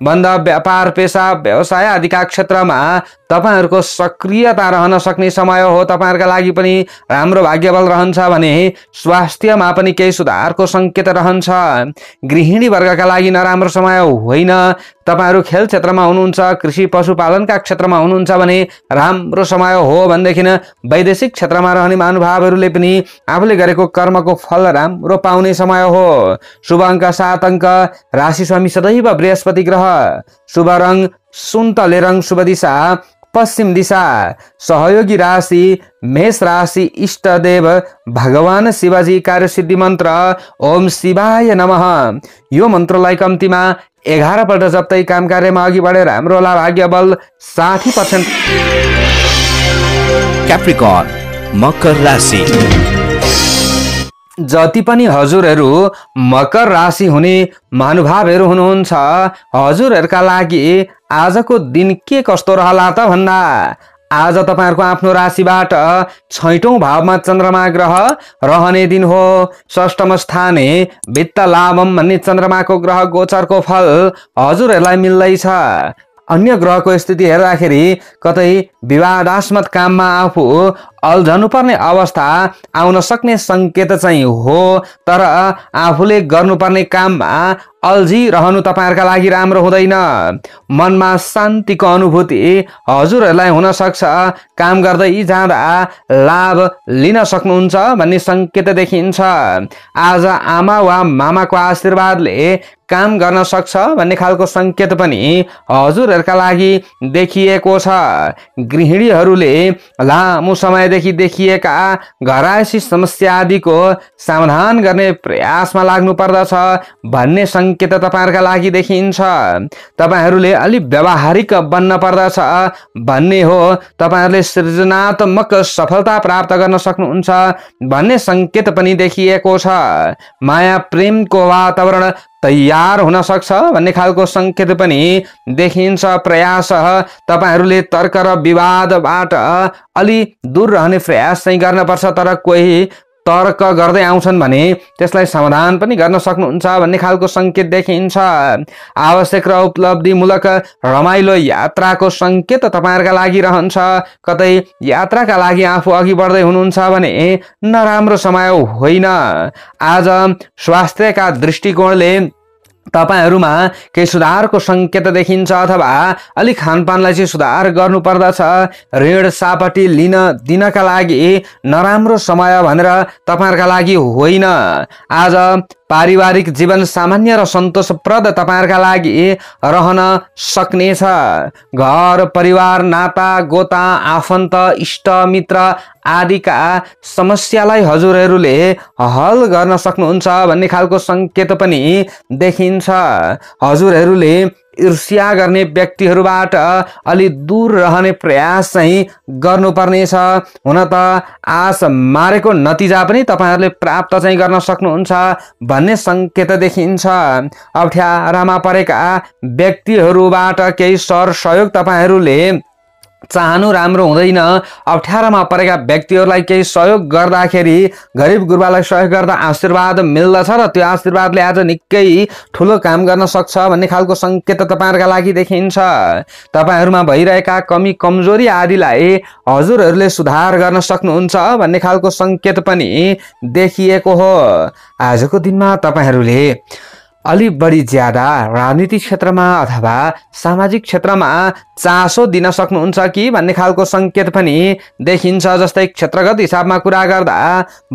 Speaker 1: भन्दा व्यापार पेसा व्यवसाय आदिका क्षेत्रमा तपाईँहरूको सक्रियता रहन सक्ने समय हो तपाईँहरूका लागि पनि राम्रो भाग्यबल रहन्छ भने स्वास्थ्यमा पनि केही सुधारको सङ्केत रहन्छ गृहिणी वर्गका लागि नराम्रो समय होइन तपाईँहरू खेल क्षेत्रमा हुनुहुन्छ कृषि पशुपालनका क्षेत्रमा हुनुहुन्छ भने राम्रो समय हो भनेदेखि वैदेशिक क्षेत्रमा रहने महानुभावहरूले पनि आफूले गरेको कर्मको फल राम्रो पाउने समय हो शुभ अङ्क सात अङ्क राशि स्वामी सदैव बृहस्पति ग्रह शुभ रङ सुन्तले रङ शुभ दिशा पश्चिम दिशा सहयोगी राशि मेष राशि इष्टदेव भगवान शिवजी कार्यसिद्धि मन्त्र ओम शिवाय नमः यो मन्त्रलाई कम्तीमा एघारपल्ट जप्तै काम कार्यमा अघि बढेर हाम्रो होला भाग्य बल साठी पर्सेन्ट क्याप्रिकन मकर राशि जति पनि हजुरहरू मकर राशि हुने महानुभावहरू हुनुहुन्छ हजुरहरूका लागि आजको दिन के कस्तो रहला त भन्दा आज तपाईँहरूको आफ्नो राशिबाट छैटौँ भावमा चन्द्रमा ग्रह रहने दिन हो षष्ठम स्थाने वित्त लाभम भन्ने चन्द्रमाको ग्रह गोचरको फल हजुरहरूलाई मिल्दैछ अन्य ग्रहको स्थिति हेर्दाखेरि कतै विवादास्मत काममा आफू पर्ने अवस्था आउन सक्ने सङ्केत चाहिँ हो तर आफूले गर्नुपर्ने काममा अल्झिरहनु तपाईँहरूका लागि राम्रो हुँदैन मनमा शान्तिको अनुभूति हजुरहरूलाई हुनसक्छ काम गर्दै जाँदा लाभ लिन सक्नुहुन्छ भन्ने सङ्केत देखिन्छ आज आमा वा मामाको आशीर्वादले काम गर्न सक्छ भन्ने खालको सङ्केत पनि हजुरहरूका लागि देखिएको छ गृहिणीहरूले लामो समय समयदेखि देखिएका घरायसी समस्या आदिको समाधान गर्ने प्रयासमा लाग्नु पर्दछ भन्ने सङ्केत तपाईँहरूका लागि देखिन्छ तपाईँहरूले अलि व्यावहारिक बन्न पर्दछ भन्ने हो तपाईँहरूले सृजनात्मक सफलता प्राप्त गर्न सक्नुहुन्छ भन्ने सङ्केत पनि देखिएको छ माया प्रेमको वातावरण तयार हुन सक्छ भन्ने खालको सङ्केत पनि देखिन्छ प्रयास तपाईँहरूले तर्क र विवादबाट अलि दूर रहने प्रयास चाहिँ गर्नुपर्छ तर कोही तर्क गर्दै आउँछन् भने त्यसलाई समाधान पनि गर्न सक्नुहुन्छ भन्ने खालको सङ्केत देखिन्छ आवश्यक र उपलब्धिमूलक रमाइलो यात्राको सङ्केत तपाईँहरूका लागि रहन्छ कतै यात्राका लागि आफू अघि बढ्दै हुनुहुन्छ भने नराम्रो समय होइन आज स्वास्थ्यका दृष्टिकोणले तपाईँहरूमा केही सुधारको सङ्केत देखिन्छ अथवा अलिक खानपानलाई चाहिँ सुधार गर्नुपर्दछ ऋण सापटी लिन दिनका लागि नराम्रो समय भनेर तपाईँहरूका लागि होइन आज पारिवारिक जीवन सामान्य र सन्तोषप्रद तपाईँहरूका लागि रहन सक्नेछ घर परिवार नाता गोता आफन्त इष्ट मित्र आदिका समस्यालाई हजुरहरूले हल गर्न सक्नुहुन्छ भन्ने खालको सङ्केत पनि देखिन्छ हजुरहरूले ईर्ष्या गर्ने व्यक्तिहरूबाट अलि दूर रहने प्रयास चाहिँ गर्नुपर्नेछ हुन त आस मारेको नतिजा पनि तपाईँहरूले प्राप्त चाहिँ गर्न सक्नुहुन्छ भन्ने सङ्केत देखिन्छ अप्ठ्यारामा परेका व्यक्तिहरूबाट केही सर सहयोग तपाईँहरूले चाहनु राम्रो हुँदैन अप्ठ्यारोमा परेका व्यक्तिहरूलाई केही सहयोग गर्दाखेरि गरिब गुरुबालाई सहयोग गर्दा आशीर्वाद मिल्दछ र त्यो आशीर्वादले आज निकै ठुलो काम गर्न सक्छ भन्ने खालको सङ्केत तपाईँहरूका लागि देखिन्छ तपाईँहरूमा भइरहेका कमी कमजोरी आदिलाई हजुरहरूले सुधार गर्न सक्नुहुन्छ भन्ने खालको सङ्केत पनि देखिएको हो आजको दिनमा तपाईँहरूले अलि बढी ज्यादा राजनीतिक क्षेत्रमा अथवा सामाजिक क्षेत्रमा चासो दिन सक्नुहुन्छ कि भन्ने खालको सङ्केत पनि देखिन्छ जस्तै क्षेत्रगत हिसाबमा कुरा गर्दा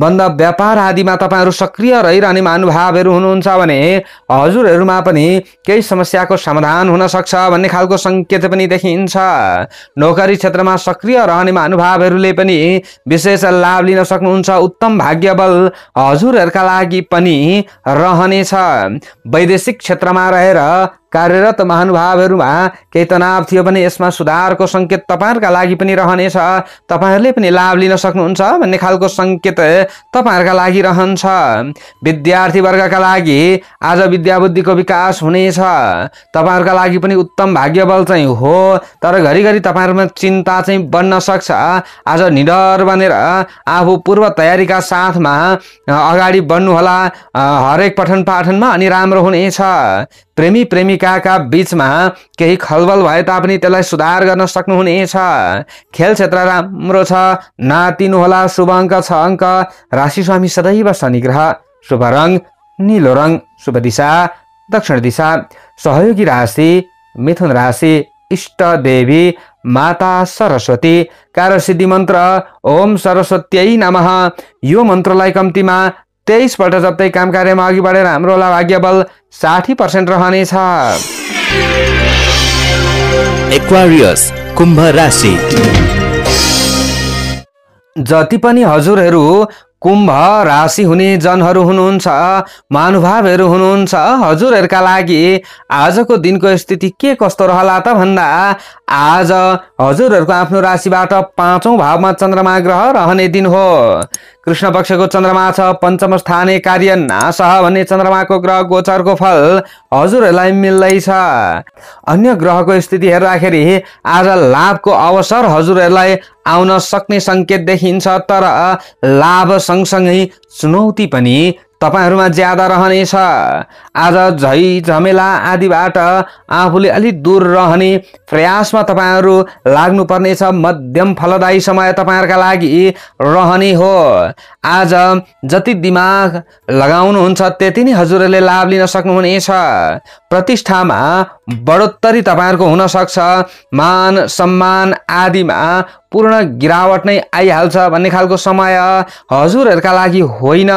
Speaker 1: बन्द व्यापार आदिमा तपाईँहरू सक्रिय रहिरहने महानुभावहरू हुनुहुन्छ भने हजुरहरूमा पनि केही समस्याको समाधान हुनसक्छ भन्ने खालको सङ्केत पनि देखिन्छ नोकरी क्षेत्रमा सक्रिय रहने महानुभावहरूले पनि विशेष लाभ लिन सक्नुहुन्छ उत्तम भाग्यबल हजुरहरूका लागि पनि रहनेछ वैदेशिक क्षेत्रमा रहेर कार्यरत महानुभावहरूमा केही तनाव थियो भने यसमा सुधारको सङ्केत तपाईँहरूका लागि पनि रहनेछ तपाईँहरूले पनि लाभ लिन सक्नुहुन्छ भन्ने खालको सङ्केत तपाईँहरूका लागि रहन्छ विद्यार्थीवर्गका लागि आज विद्याबुद्धिको विकास हुनेछ तपाईँहरूका लागि पनि उत्तम भाग्यबल चाहिँ हो तर घरिघरि तपाईँहरूमा चिन्ता चाहिँ बन्न सक्छ आज निडर बनेर आफू पूर्व तयारीका साथमा अगाडि बढ्नुहोला हरेक पठन पाठनमा अनि राम्रो हुनेछ प्रेमी प्रेमी भूमिकाका बिचमा केही खलबल भए तापनि त्यसलाई सुधार गर्न सक्नुहुनेछ खेल क्षेत्र राम्रो छ नातिनुहोला शुभ अङ्क छ अङ्क राशि स्वामी सदैव शनिग्रह शुभ रङ निलो रङ शुभ दिशा दक्षिण दिशा सहयोगी राशि मिथुन राशि इष्ट देवी माता सरस्वती सिद्धि मन्त्र ओम सरस्वत्यै नमः यो मन्त्रलाई कम्तीमा तेइसपल्ट जप्तै काम कार्यमा अघि बढेर हाम्रो होला भाग्य बल साठी पर्सेन्ट रहनेछ जति पनि हजुरहरू कुम्भ राशि हुने जनहरू हुनुहुन्छ महानुभावहरू हुनुहुन्छ हजुरहरूका लागि आजको दिनको स्थिति के कस्तो रहला त भन्दा आज हजुरहरूको आफ्नो राशिबाट पाँचौँ भावमा चन्द्रमा ग्रह रहने दिन हो कृष्ण पक्षको चन्द्रमा छ पञ्चम स्थाने कार्य नाश भन्ने चन्द्रमाको ग्रह गोचरको फल हजुरहरूलाई मिल्दैछ अन्य ग्रहको स्थिति हेर्दाखेरि आज लाभको अवसर हजुरहरूलाई आउन सक्ने सङ्केत देखिन्छ तर लाभ सँगसँगै चुनौती पनि तपाईँहरूमा ज्यादा रहनेछ आज झै झमेला आदिबाट आफूले अलिक दूर रहने प्रयासमा तपाईँहरू लाग्नुपर्नेछ मध्यम फलदायी समय तपाईँहरूका लागि रहने हो आज जति दिमाग लगाउनुहुन्छ त्यति नै हजुरहरूले लाभ लिन सक्नुहुनेछ प्रतिष्ठामा बढोत्तरी तपाईँहरूको हुनसक्छ मान सम्मान आदिमा पूर्ण गिरावट नै आइहाल्छ भन्ने खालको समय हजुरहरूका लागि होइन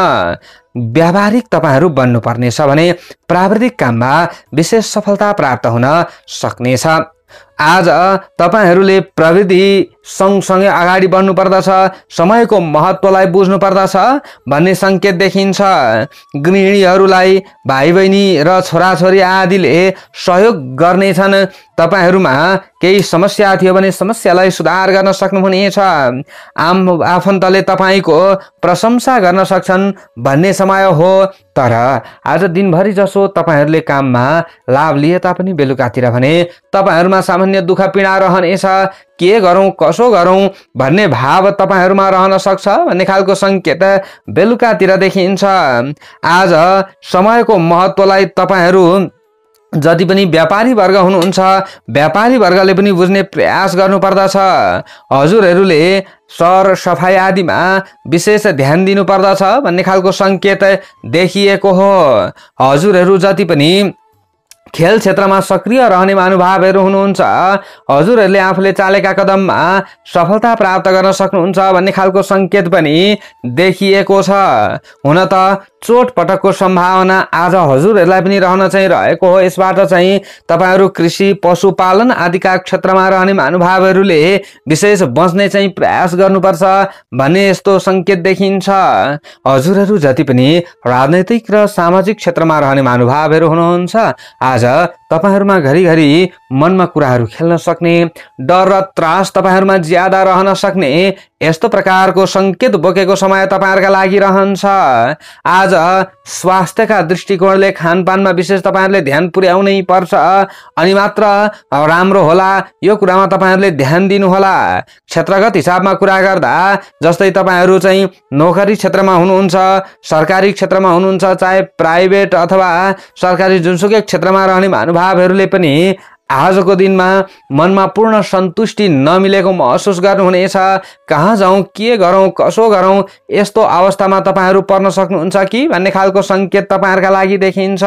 Speaker 1: व्यावहारिक तपाईँहरू बन्नुपर्नेछ भने प्राविधिक काममा विशेष सफलता प्राप्त हुन सक्नेछ आज तपाईँहरूले प्रविधि सँगसँगै अगाडि बढ्नु पर्दछ समयको महत्त्वलाई बुझ्नुपर्दछ भन्ने सङ्केत देखिन्छ गृहिणीहरूलाई भाइ बहिनी र छोराछोरी आदिले सहयोग गर्नेछन् तपाईँहरूमा केही समस्या थियो भने समस्यालाई सुधार गर्न सक्नुहुनेछ आम आफन्तले तपाईँको प्रशंसा गर्न सक्छन् भन्ने समय हो तर आज दिनभरि जसो तपाईँहरूले काममा लाभ लिए तापनि बेलुकातिर भने तपाईँहरूमा सामान्य अन्य दुःख पीडा रहनेछ के गरौँ कसो गरौँ भन्ने भाव तपाईँहरूमा रहन सक्छ भन्ने खालको सङ्केत बेलुकातिर देखिन्छ आज समयको महत्त्वलाई तपाईँहरू जति पनि व्यापारी वर्ग हुनुहुन्छ व्यापारी वर्गले पनि बुझ्ने प्रयास गर्नुपर्दछ हजुरहरूले सर सफाइ आदिमा विशेष ध्यान दिनुपर्दछ भन्ने खालको सङ्केत देखिएको हो हजुरहरू जति पनि खेल क्षेत्रमा सक्रिय रहने महानुभावहरू हुनुहुन्छ हजुरहरूले आफूले चालेका कदममा सफलता प्राप्त गर्न सक्नुहुन्छ भन्ने खालको सङ्केत पनि देखिएको छ हुन त चोटपटकको सम्भावना आज हजुरहरूलाई पनि रहन चाहिँ रहेको हो यसबाट चाहिँ तपाईँहरू कृषि पशुपालन आदिका क्षेत्रमा रहने महानुभावहरूले विशेष बच्ने चाहिँ प्रयास गर्नुपर्छ भन्ने यस्तो सङ्केत देखिन्छ हजुरहरू जति पनि राजनैतिक र सामाजिक क्षेत्रमा रहने महानुभावहरू हुनुहुन्छ आज तपाईँहरूमा घरिघरि मनमा कुराहरू खेल्न सक्ने डर र त्रास तपाईँहरूमा ज्यादा रहन सक्ने यस्तो प्रकारको सङ्केत बोकेको समय तपाईँहरूका लागि रहन्छ आज स्वास्थ्यका दृष्टिकोणले खानपानमा विशेष तपाईँहरूले ध्यान पुर्याउनै पर्छ अनि मात्र राम्रो होला यो कुरामा तपाईँहरूले ध्यान दिनुहोला क्षेत्रगत हिसाबमा कुरा गर्दा जस्तै तपाईँहरू चाहिँ नोकरी क्षेत्रमा हुनुहुन्छ सरकारी क्षेत्रमा हुनुहुन्छ चाहे प्राइभेट अथवा सरकारी जुनसुकै क्षेत्रमा रहने महानुभावहरूले पनि आजको दिनमा मनमा पूर्ण सन्तुष्टि नमिलेको महसुस गर्नुहुनेछ कहाँ जाउँ के गरौँ कसो गरौँ यस्तो अवस्थामा तपाईँहरू पर्न सक्नुहुन्छ कि भन्ने खालको सङ्केत तपाईँहरूका लागि देखिन्छ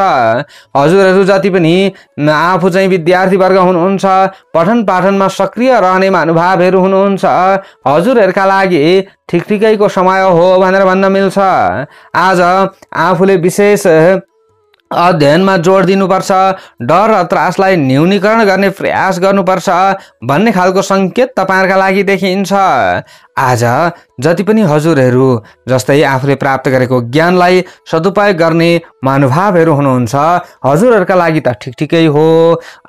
Speaker 1: हजुरहरू जति पनि आफू चाहिँ विद्यार्थीवर्ग हुनुहुन्छ पठन पाठनमा सक्रिय रहने महानुभावहरू हुनुहुन्छ हजुरहरूका लागि ठिक ठिकैको समय हो भनेर भन्न मिल्छ आज आफूले विशेष अध्ययनमा जोड दिनुपर्छ डर र त्रासलाई न्यूनीकरण गर्ने प्रयास गर्नुपर्छ भन्ने खालको सङ्केत तपाईँहरूका लागि देखिन्छ आज जति पनि हजुरहरू जस्तै आफूले प्राप्त गरेको ज्ञानलाई सदुपयोग गर्ने महानुभावहरू हुनुहुन्छ हजुरहरूका लागि त ठिक ठिकै हो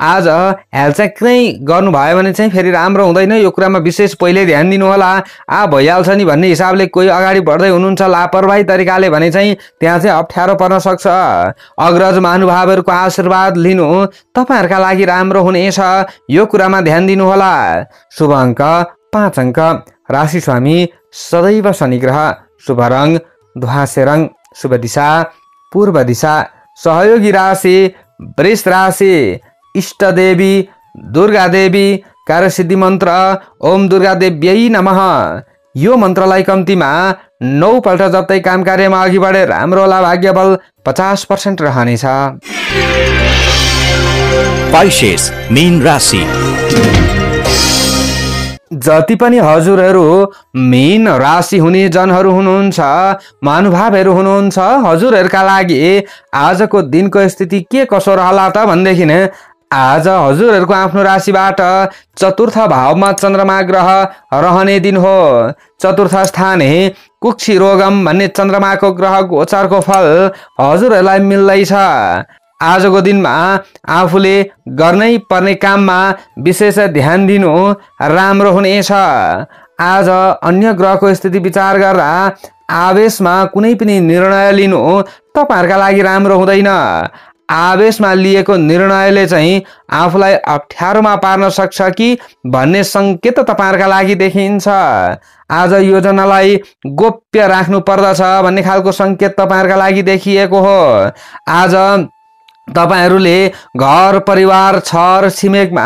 Speaker 1: आज चेक नै गर्नुभयो भने चाहिँ फेरि राम्रो हुँदैन यो कुरामा विशेष पहिले ध्यान दिनुहोला आ भइहाल्छ नि भन्ने हिसाबले कोही अगाडि बढ्दै हुनुहुन्छ लापरवाही तरिकाले भने चाहिँ त्यहाँ चाहिँ अप्ठ्यारो पर्न सक्छ अग्रज महानुभावहरूको आशीर्वाद लिनु तपाईँहरूका लागि राम्रो हुनेछ यो कुरामा ध्यान दिनुहोला शुभ अङ्क पाँच अङ्क राशि स्वामी सदैव शनिग्रह शुभ रङ ध्वासे रङ शुभ दिशा पूर्व दिशा सहयोगी राशि वृष राशि इष्टदेवी दुर्गादेवी कार्यसिद्धि मन्त्र ओम दुर्गादेव्यै नम यो मन्त्रलाई कम्तीमा नौपल्ट जप्तै काम कार्यमा अघि बढे राम्रो होला भाग्य बल पचास पर्सेन्ट रहनेछ जति पनि हजुरहरू मेन राशि हुने जनहरू हुनुहुन्छ महानुभावहरू हुनुहुन्छ हजुरहरूका लागि आजको दिनको स्थिति के कसो रहला त भनेदेखि आज हजुरहरूको आफ्नो राशिबाट चतुर्थ भावमा चन्द्रमा ग्रह रहने दिन हो चतुर्थ स्थाने कुक्षी रोगम भन्ने चन्द्रमाको ग्रह गोचरको फल हजुरहरूलाई मिल्दैछ आजको दिनमा आफूले गर्नै पर्ने काममा विशेष ध्यान दिनु राम्रो हुनेछ आज अन्य ग्रहको स्थिति विचार गर्दा आवेशमा कुनै पनि निर्णय लिनु तपाईँहरूका लागि राम्रो हुँदैन आवेशमा लिएको निर्णयले चाहिँ आफूलाई अप्ठ्यारोमा पार्न सक्छ कि भन्ने सङ्केत तपाईँहरूका लागि देखिन्छ आज योजनालाई गोप्य राख्नु पर्दछ भन्ने खालको सङ्केत तपाईँहरूका लागि देखिएको हो आज तपाईँहरूले घर परिवार छर छिमेकमा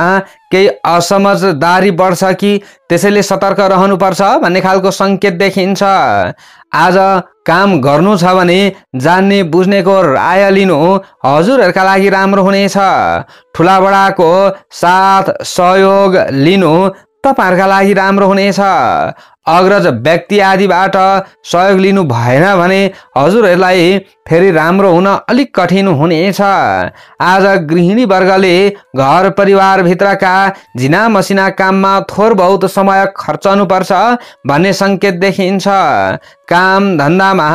Speaker 1: केही असमझदारी बढ्छ कि त्यसैले सतर्क रहनुपर्छ भन्ने खालको सङ्केत देखिन्छ आज काम गर्नु छ भने जान्ने बुझ्नेको राय लिनु हजुरहरूका लागि राम्रो हुनेछ ठुलाबडाको साथ सहयोग लिनु तपाईँहरूका लागि राम्रो हुनेछ अग्रज व्यक्ति आदिबाट सहयोग लिनु भएन भने हजुरहरूलाई फेरि राम्रो हुन अलिक कठिन हुनेछ आज गृहिणी वर्गले घर परिवारभित्रका झिना मसिना काममा थोर बहुत समय खर्चनुपर्छ भन्ने सङ्केत देखिन्छ काम धन्दामा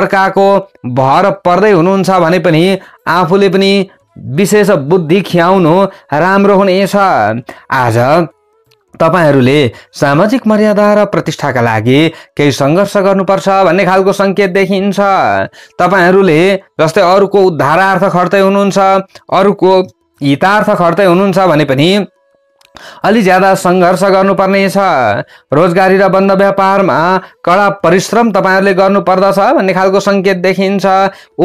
Speaker 1: अर्काको भर पर्दै हुनुहुन्छ भने पनि आफूले पनि विशेष बुद्धि खियाउनु राम्रो हुनेछ आज तपाईँहरूले सामाजिक मर्यादा र प्रतिष्ठाका लागि केही सङ्घर्ष गर्नुपर्छ भन्ने खालको सङ्केत देखिन्छ तपाईँहरूले जस्तै अरूको उद्धारार्थ खट्दै हुनुहुन्छ अरूको हितार्थ खट्दै हुनुहुन्छ भने पनि अलि ज्यादा सङ्घर्ष गर्नुपर्नेछ रोजगारी र बन्द व्यापारमा कडा परिश्रम तपाईँहरूले गर्नुपर्दछ भन्ने खालको सङ्केत देखिन्छ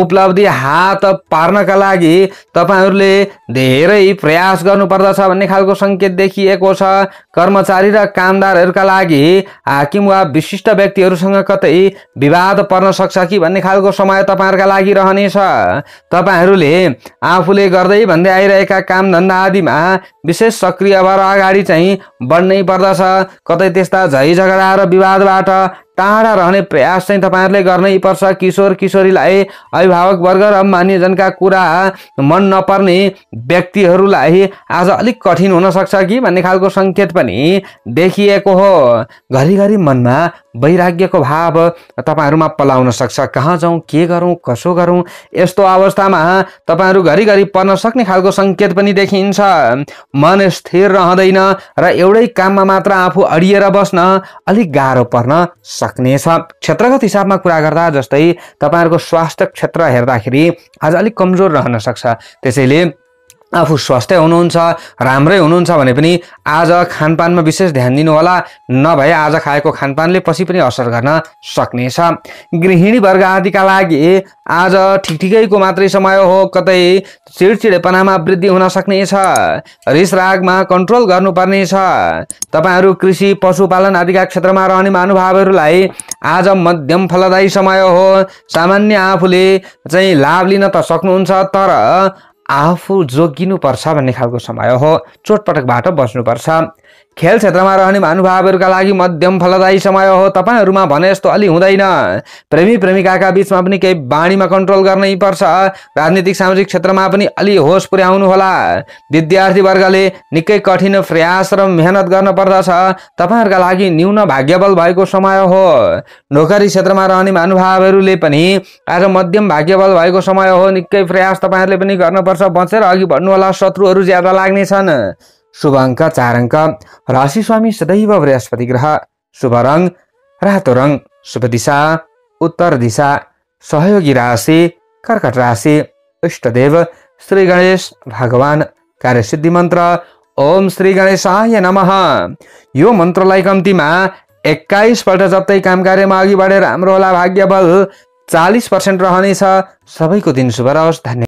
Speaker 1: उपलब्धि हात पार्नका लागि तपाईँहरूले धेरै प्रयास गर्नुपर्दछ भन्ने खालको सङ्केत देखिएको छ कर्मचारी र कामदारहरूका लागि हाकिम वा विशिष्ट व्यक्तिहरूसँग कतै विवाद पर्न सक्छ कि भन्ने खालको समय तपाईँहरूका लागि रहनेछ तपाईँहरूले आफूले गर्दै भन्दै आइरहेका कामधन्दा आदिमा विशेष सक्रिय भएर अगाडि चाहिँ बढ्नै पर्दछ कतै त्यस्ता झै झगडा र विवादबाट टाढा रहने प्रयास चाहिँ तपाईँहरूले गर्नै पर्छ किशोर किशोरीलाई अभिभावकवर्ग र मान्यजनका कुरा मन नपर्ने व्यक्तिहरूलाई आज अलिक कठिन हुनसक्छ कि भन्ने खालको सङ्केत पनि देखिएको हो घरिघरि मनमा वैराग्यको भाव तपाईँहरूमा पलाउन सक्छ कहाँ जाउँ के गरौँ कसो गरौँ यस्तो अवस्थामा तपाईँहरू घरिघरि पर्न सक्ने खालको सङ्केत पनि देखिन्छ मन स्थिर रहँदैन र एउटै काममा मात्र आफू अडिएर बस्न अलिक गाह्रो पर्न सक्नेछ क्षेत्रगत हिसाबमा कुरा गर्दा जस्तै तपाईँहरूको स्वास्थ्य क्षेत्र हेर्दाखेरि आज अलिक कमजोर रहन सक्छ त्यसैले आफू स्वास्थ्य हुनुहुन्छ राम्रै हुनुहुन्छ भने पनि आज खानपानमा विशेष ध्यान दिनुहोला नभए आज खाएको खानपानले पछि पनि असर गर्न सक्नेछ गृहिणी वर्ग आदिका लागि आज ठिक ठिकैको मात्रै समय हो कतै चिडचिडेपनामा वृद्धि हुन सक्नेछ रिसरागमा कन्ट्रोल गर्नुपर्नेछ तपाईँहरू कृषि पशुपालन आदिका क्षेत्रमा रहने महानुभावहरूलाई आज मध्यम फलदायी समय हो सामान्य आफूले चाहिँ लाभ लिन त सक्नुहुन्छ तर आफू जोगिनुपर्छ भन्ने खालको समय हो चोटपटकबाट बस्नुपर्छ खेल क्षेत्रमा रहने महानुभावहरूका लागि मध्यम फलदायी समय हो तपाईँहरूमा भने यस्तो अलि हुँदैन प्रेमी प्रेमिकाका बिचमा पनि केही बाणीमा कन्ट्रोल गर्नै पर्छ राजनीतिक सामाजिक क्षेत्रमा पनि अलि होस पुर्याउनुहोला विद्यार्थीवर्गले निकै कठिन प्रयास र मेहनत गर्न पर्दछ तपाईँहरूका लागि न्यून भाग्यबल भएको समय हो नोकरी क्षेत्रमा रहने महानुभावहरूले पनि आज मध्यम भाग्यबल भएको समय हो निकै प्रयास तपाईँहरूले पनि गर्नुपर्छ बचेर अघि बढ्नुहोला शत्रुहरू ज्यादा लाग्नेछन् शुभ अङ्क चार अङ्क राशि स्वामी सदैव बृहस्पति ग्रह शुभ रङ रातो रङ शुभ दिशा उत्तर दिशा सहयोगी राशि कर्कट राशि इष्टदेव श्री गणेश भगवान कार्य सिद्धि मन्त्र ओम श्री गणेशाय नम यो मन्त्रलाई कम्तीमा एक्काइसपल्ट जप्तै काम कार्यमा अघि बढेर राम्रो होला भाग्य बल चालिस पर्सेन्ट रहनेछ सबैको दिन शुभ रहोस् धन्यवाद